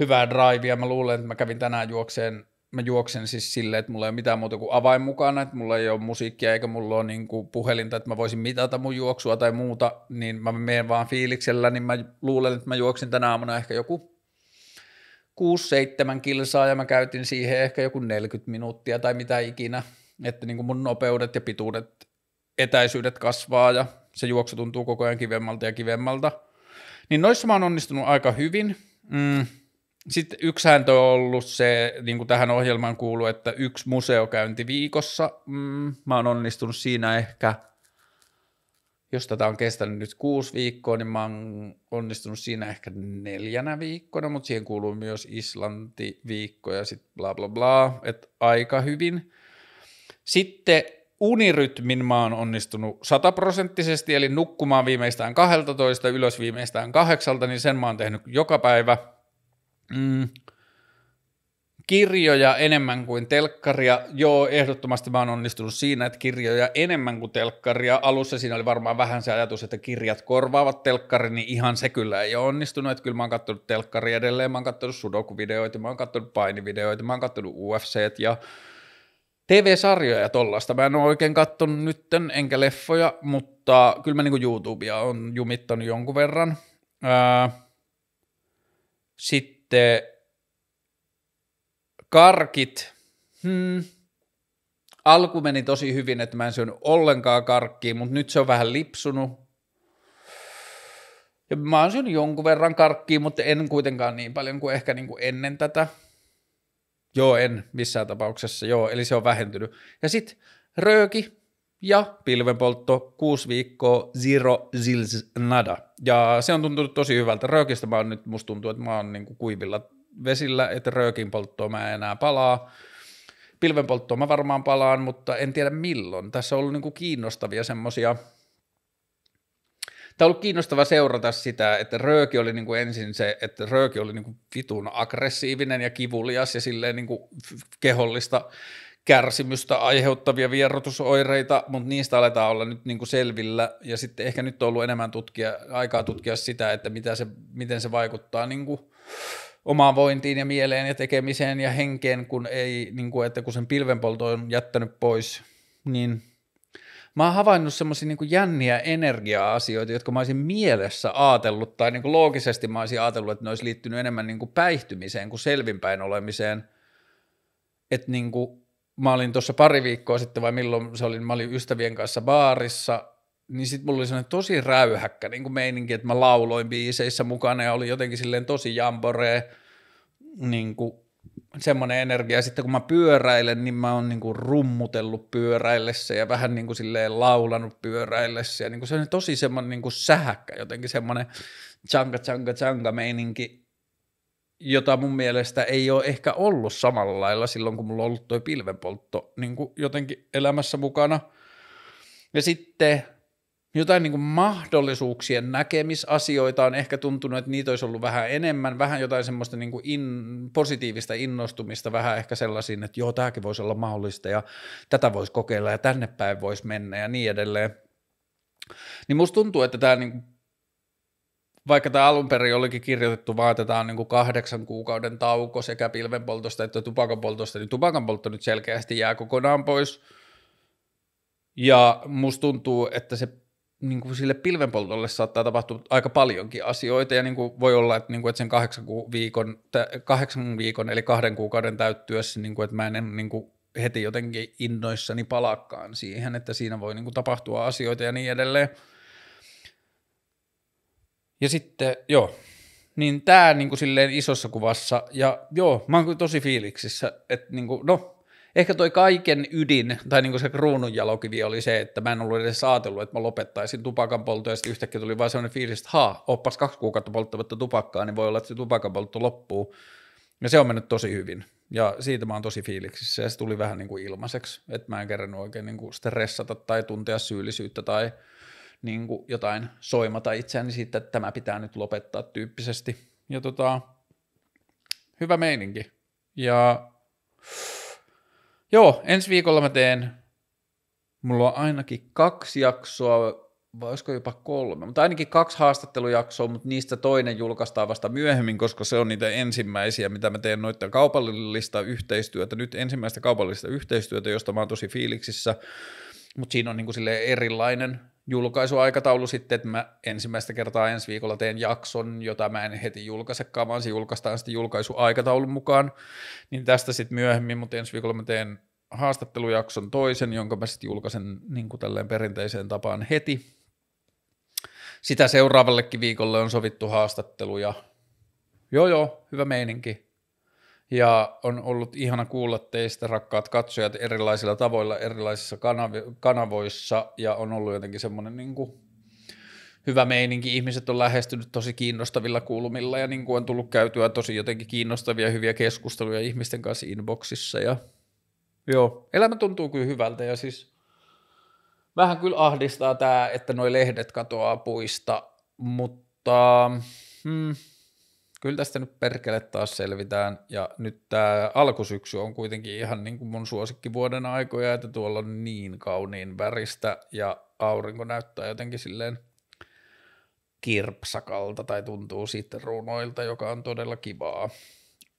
hyvää drivea, mä luulen, että mä kävin tänään juokseen mä juoksen siis silleen, että mulla ei ole mitään muuta kuin avain mukana, että mulla ei ole musiikkia eikä mulla ole niinku puhelinta, että mä voisin mitata mun juoksua tai muuta, niin mä menen vaan fiiliksellä, niin mä luulen, että mä juoksin tänä aamuna ehkä joku 6-7 kilsaa ja mä käytin siihen ehkä joku 40 minuuttia tai mitä ikinä, että niin kuin mun nopeudet ja pituudet, etäisyydet kasvaa ja se juoksu tuntuu koko ajan kivemmalta ja kivemmalta. Niin noissa mä oon onnistunut aika hyvin. Mm. Sitten yksi sääntö on ollut se, niin kuin tähän ohjelmaan kuuluu, että yksi museokäynti viikossa. Mm. Mä oon onnistunut siinä ehkä – jos tätä on kestänyt nyt kuusi viikkoa, niin mä oon onnistunut siinä ehkä neljänä viikkona, mutta siihen kuuluu myös Islanti viikko ja sitten bla bla bla, että aika hyvin. Sitten unirytmin mä oon onnistunut sataprosenttisesti, eli nukkumaan viimeistään 12, ylös viimeistään kahdeksalta, niin sen mä oon tehnyt joka päivä. Mm kirjoja enemmän kuin telkkaria. Joo, ehdottomasti mä oon onnistunut siinä, että kirjoja enemmän kuin telkkaria. Alussa siinä oli varmaan vähän se ajatus, että kirjat korvaavat telkkari, niin ihan se kyllä ei ole onnistunut. Että kyllä mä oon katsonut telkkari edelleen, mä oon katsonut sudokuvideoita, mä oon katsonut painivideoita, mä oon katsonut UFC ja TV-sarjoja ja tollaista. Mä en ole oikein katsonut nytten, enkä leffoja, mutta kyllä mä niin YouTubea on jumittanut jonkun verran. sitten karkit. Hmm. Alku meni tosi hyvin, että mä en syönyt ollenkaan karkkia, mutta nyt se on vähän lipsunut. Ja mä oon syönyt jonkun verran karkkia, mutta en kuitenkaan niin paljon kuin ehkä niin kuin ennen tätä. Joo, en missään tapauksessa, joo, eli se on vähentynyt. Ja sitten rööki ja pilvenpoltto, kuusi viikkoa, zero zils nada. Ja se on tuntunut tosi hyvältä. Röökistä mä oon nyt, musta tuntuu, että mä oon niin kuin kuivilla vesillä, että röökin polttoa mä enää palaa. polttoa mä varmaan palaan, mutta en tiedä milloin. Tässä on ollut niinku kiinnostavia semmosia Tämä on ollut kiinnostava seurata sitä, että Rööki oli niin kuin ensin se, että Rööki oli niin kuin vitun aggressiivinen ja kivulias ja silleen niin kuin kehollista kärsimystä aiheuttavia vierotusoireita, mutta niistä aletaan olla nyt niin kuin selvillä ja sitten ehkä nyt on ollut enemmän tutkia, aikaa tutkia sitä, että mitä se, miten se vaikuttaa niin kuin omaan vointiin ja mieleen ja tekemiseen ja henkeen, kun ei, niin kuin, että kun sen pilvenpolto on jättänyt pois, niin mä oon havainnut semmoisia niin jänniä energia-asioita, jotka mä olisin mielessä ajatellut, tai niin kuin loogisesti mä olisin ajatellut, että ne olisi liittynyt enemmän niin kuin päihtymiseen kuin selvinpäin olemiseen. Että niin kuin, mä olin tuossa pari viikkoa sitten, vai milloin se oli, mä olin ystävien kanssa baarissa, niin sitten mulla oli sellainen tosi räyhäkkä niin kuin meininki, että mä lauloin biiseissä mukana ja oli jotenkin silleen tosi jamboree, niin kuin semmoinen energia. Sitten kun mä pyöräilen, niin mä oon niin kuin rummutellut pyöräillessä ja vähän niin kuin silleen laulanut pyöräillessä. Ja niin kuin se on tosi semmoinen niin kuin sähäkkä, jotenkin semmoinen changa changa changa meininki, jota mun mielestä ei ole ehkä ollut samalla lailla silloin, kun mulla on ollut toi pilvenpoltto niin kuin jotenkin elämässä mukana. Ja sitten jotain niin kuin mahdollisuuksien näkemisasioita on ehkä tuntunut, että niitä olisi ollut vähän enemmän, vähän jotain semmoista niin kuin in, positiivista innostumista, vähän ehkä sellaisiin, että joo, tämäkin voisi olla mahdollista ja tätä voisi kokeilla ja tänne päin voisi mennä ja niin edelleen. Niin musta tuntuu, että tämä niin kuin, vaikka tämä alun perin olikin kirjoitettu vaan, että tämä on niin kuin kahdeksan kuukauden tauko sekä pilvenpoltosta että tupakanpoltosta, niin tupakanpoltto nyt selkeästi jää kokonaan pois. Ja musta tuntuu, että se niin kuin sille pilvenpoltolle saattaa tapahtua aika paljonkin asioita ja niin kuin voi olla, että, niin kuin, että sen kahdeksan viikon, kahdeksan viikon eli kahden kuukauden täyttyessä, niin kuin, että mä en niin kuin heti jotenkin innoissani palakkaan siihen, että siinä voi niin kuin tapahtua asioita ja niin edelleen. Ja sitten, joo, niin tämä niin kuin silleen isossa kuvassa, ja joo, mä oon tosi fiiliksissä, että niin kuin, no, ehkä toi kaiken ydin, tai niinku se jalokivi oli se, että mä en ollut edes ajatellut, että mä lopettaisin tupakan polttoa, ja sitten yhtäkkiä tuli vaan sellainen fiilis, että haa, oppas kaksi kuukautta polttamatta tupakkaa, niin voi olla, että se tupakan poltto loppuu. Ja se on mennyt tosi hyvin. Ja siitä mä oon tosi fiiliksissä ja se tuli vähän niin kuin ilmaiseksi, että mä en kerännyt oikein niin kuin stressata tai tuntea syyllisyyttä tai niin kuin jotain soimata itseäni siitä, että tämä pitää nyt lopettaa tyyppisesti. Ja tota, hyvä meininki. Ja Joo, ensi viikolla mä teen, mulla on ainakin kaksi jaksoa, vai olisiko jopa kolme, mutta ainakin kaksi haastattelujaksoa, mutta niistä toinen julkaistaan vasta myöhemmin, koska se on niitä ensimmäisiä, mitä mä teen noita kaupallista yhteistyötä, nyt ensimmäistä kaupallista yhteistyötä, josta mä oon tosi fiiliksissä, mutta siinä on niinku erilainen julkaisuaikataulu sitten, että mä ensimmäistä kertaa ensi viikolla teen jakson, jota mä en heti julkaisekaan, vaan se julkaistaan sitten julkaisuaikataulun mukaan, niin tästä sitten myöhemmin, mutta ensi viikolla mä teen haastattelujakson toisen, jonka mä sitten julkaisen niin kuin tälleen perinteiseen tapaan heti. Sitä seuraavallekin viikolle on sovittu haastatteluja. Joo joo, hyvä meininki ja on ollut ihana kuulla teistä rakkaat katsojat erilaisilla tavoilla erilaisissa kanav- kanavoissa ja on ollut jotenkin semmoinen niin kuin hyvä meininki. Ihmiset on lähestynyt tosi kiinnostavilla kulmilla ja niin kuin on tullut käytyä tosi jotenkin kiinnostavia hyviä keskusteluja ihmisten kanssa inboxissa ja joo, elämä tuntuu kyllä hyvältä ja siis vähän kyllä ahdistaa tämä, että noi lehdet katoaa puista, mutta hmm, kyllä tästä nyt perkele taas selvitään, ja nyt tämä alkusyksy on kuitenkin ihan niin kuin mun suosikkivuoden aikoja, että tuolla on niin kauniin väristä, ja aurinko näyttää jotenkin silleen kirpsakalta tai tuntuu sitten runoilta, joka on todella kivaa.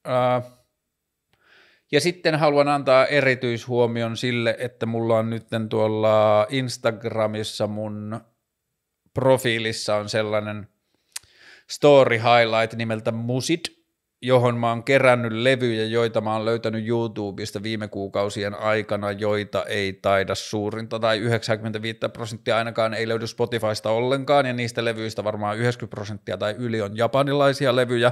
Ää, ja sitten haluan antaa erityishuomion sille, että mulla on nyt tuolla Instagramissa mun profiilissa on sellainen – story highlight nimeltä Musit, johon mä oon kerännyt levyjä, joita mä oon löytänyt YouTubesta viime kuukausien aikana, joita ei taida suurinta tai 95 prosenttia ainakaan ei löydy Spotifysta ollenkaan, ja niistä levyistä varmaan 90 prosenttia tai yli on japanilaisia levyjä.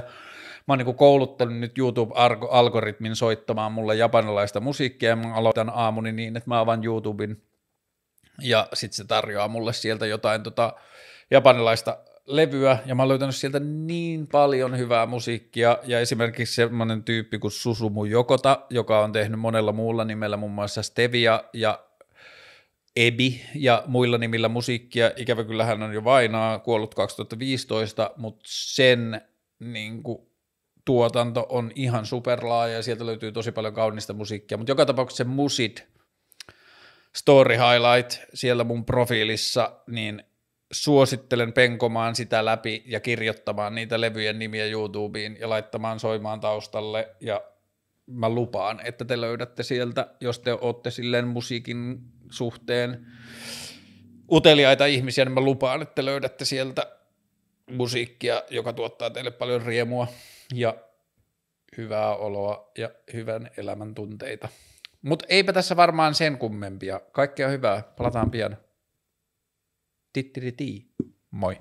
Mä oon niin kouluttanut nyt YouTube-algoritmin soittamaan mulle japanilaista musiikkia, ja mä aloitan aamuni niin, että mä avaan YouTuben, ja sitten se tarjoaa mulle sieltä jotain tota, japanilaista levyä ja mä oon löytänyt sieltä niin paljon hyvää musiikkia ja esimerkiksi semmoinen tyyppi kuin Susumu Jokota, joka on tehnyt monella muulla nimellä muun muassa Stevia ja Ebi ja muilla nimillä musiikkia. Ikävä kyllä hän on jo vainaa, kuollut 2015, mutta sen niin kuin, tuotanto on ihan superlaaja ja sieltä löytyy tosi paljon kaunista musiikkia, mutta joka tapauksessa se musit, story highlight siellä mun profiilissa, niin suosittelen penkomaan sitä läpi ja kirjoittamaan niitä levyjen nimiä YouTubeen ja laittamaan soimaan taustalle ja mä lupaan, että te löydätte sieltä, jos te olette silleen musiikin suhteen uteliaita ihmisiä, niin mä lupaan, että te löydätte sieltä musiikkia, joka tuottaa teille paljon riemua ja hyvää oloa ja hyvän elämän tunteita. Mutta eipä tässä varmaan sen kummempia. Kaikkea hyvää. Palataan pian. Tittiriti. Moi.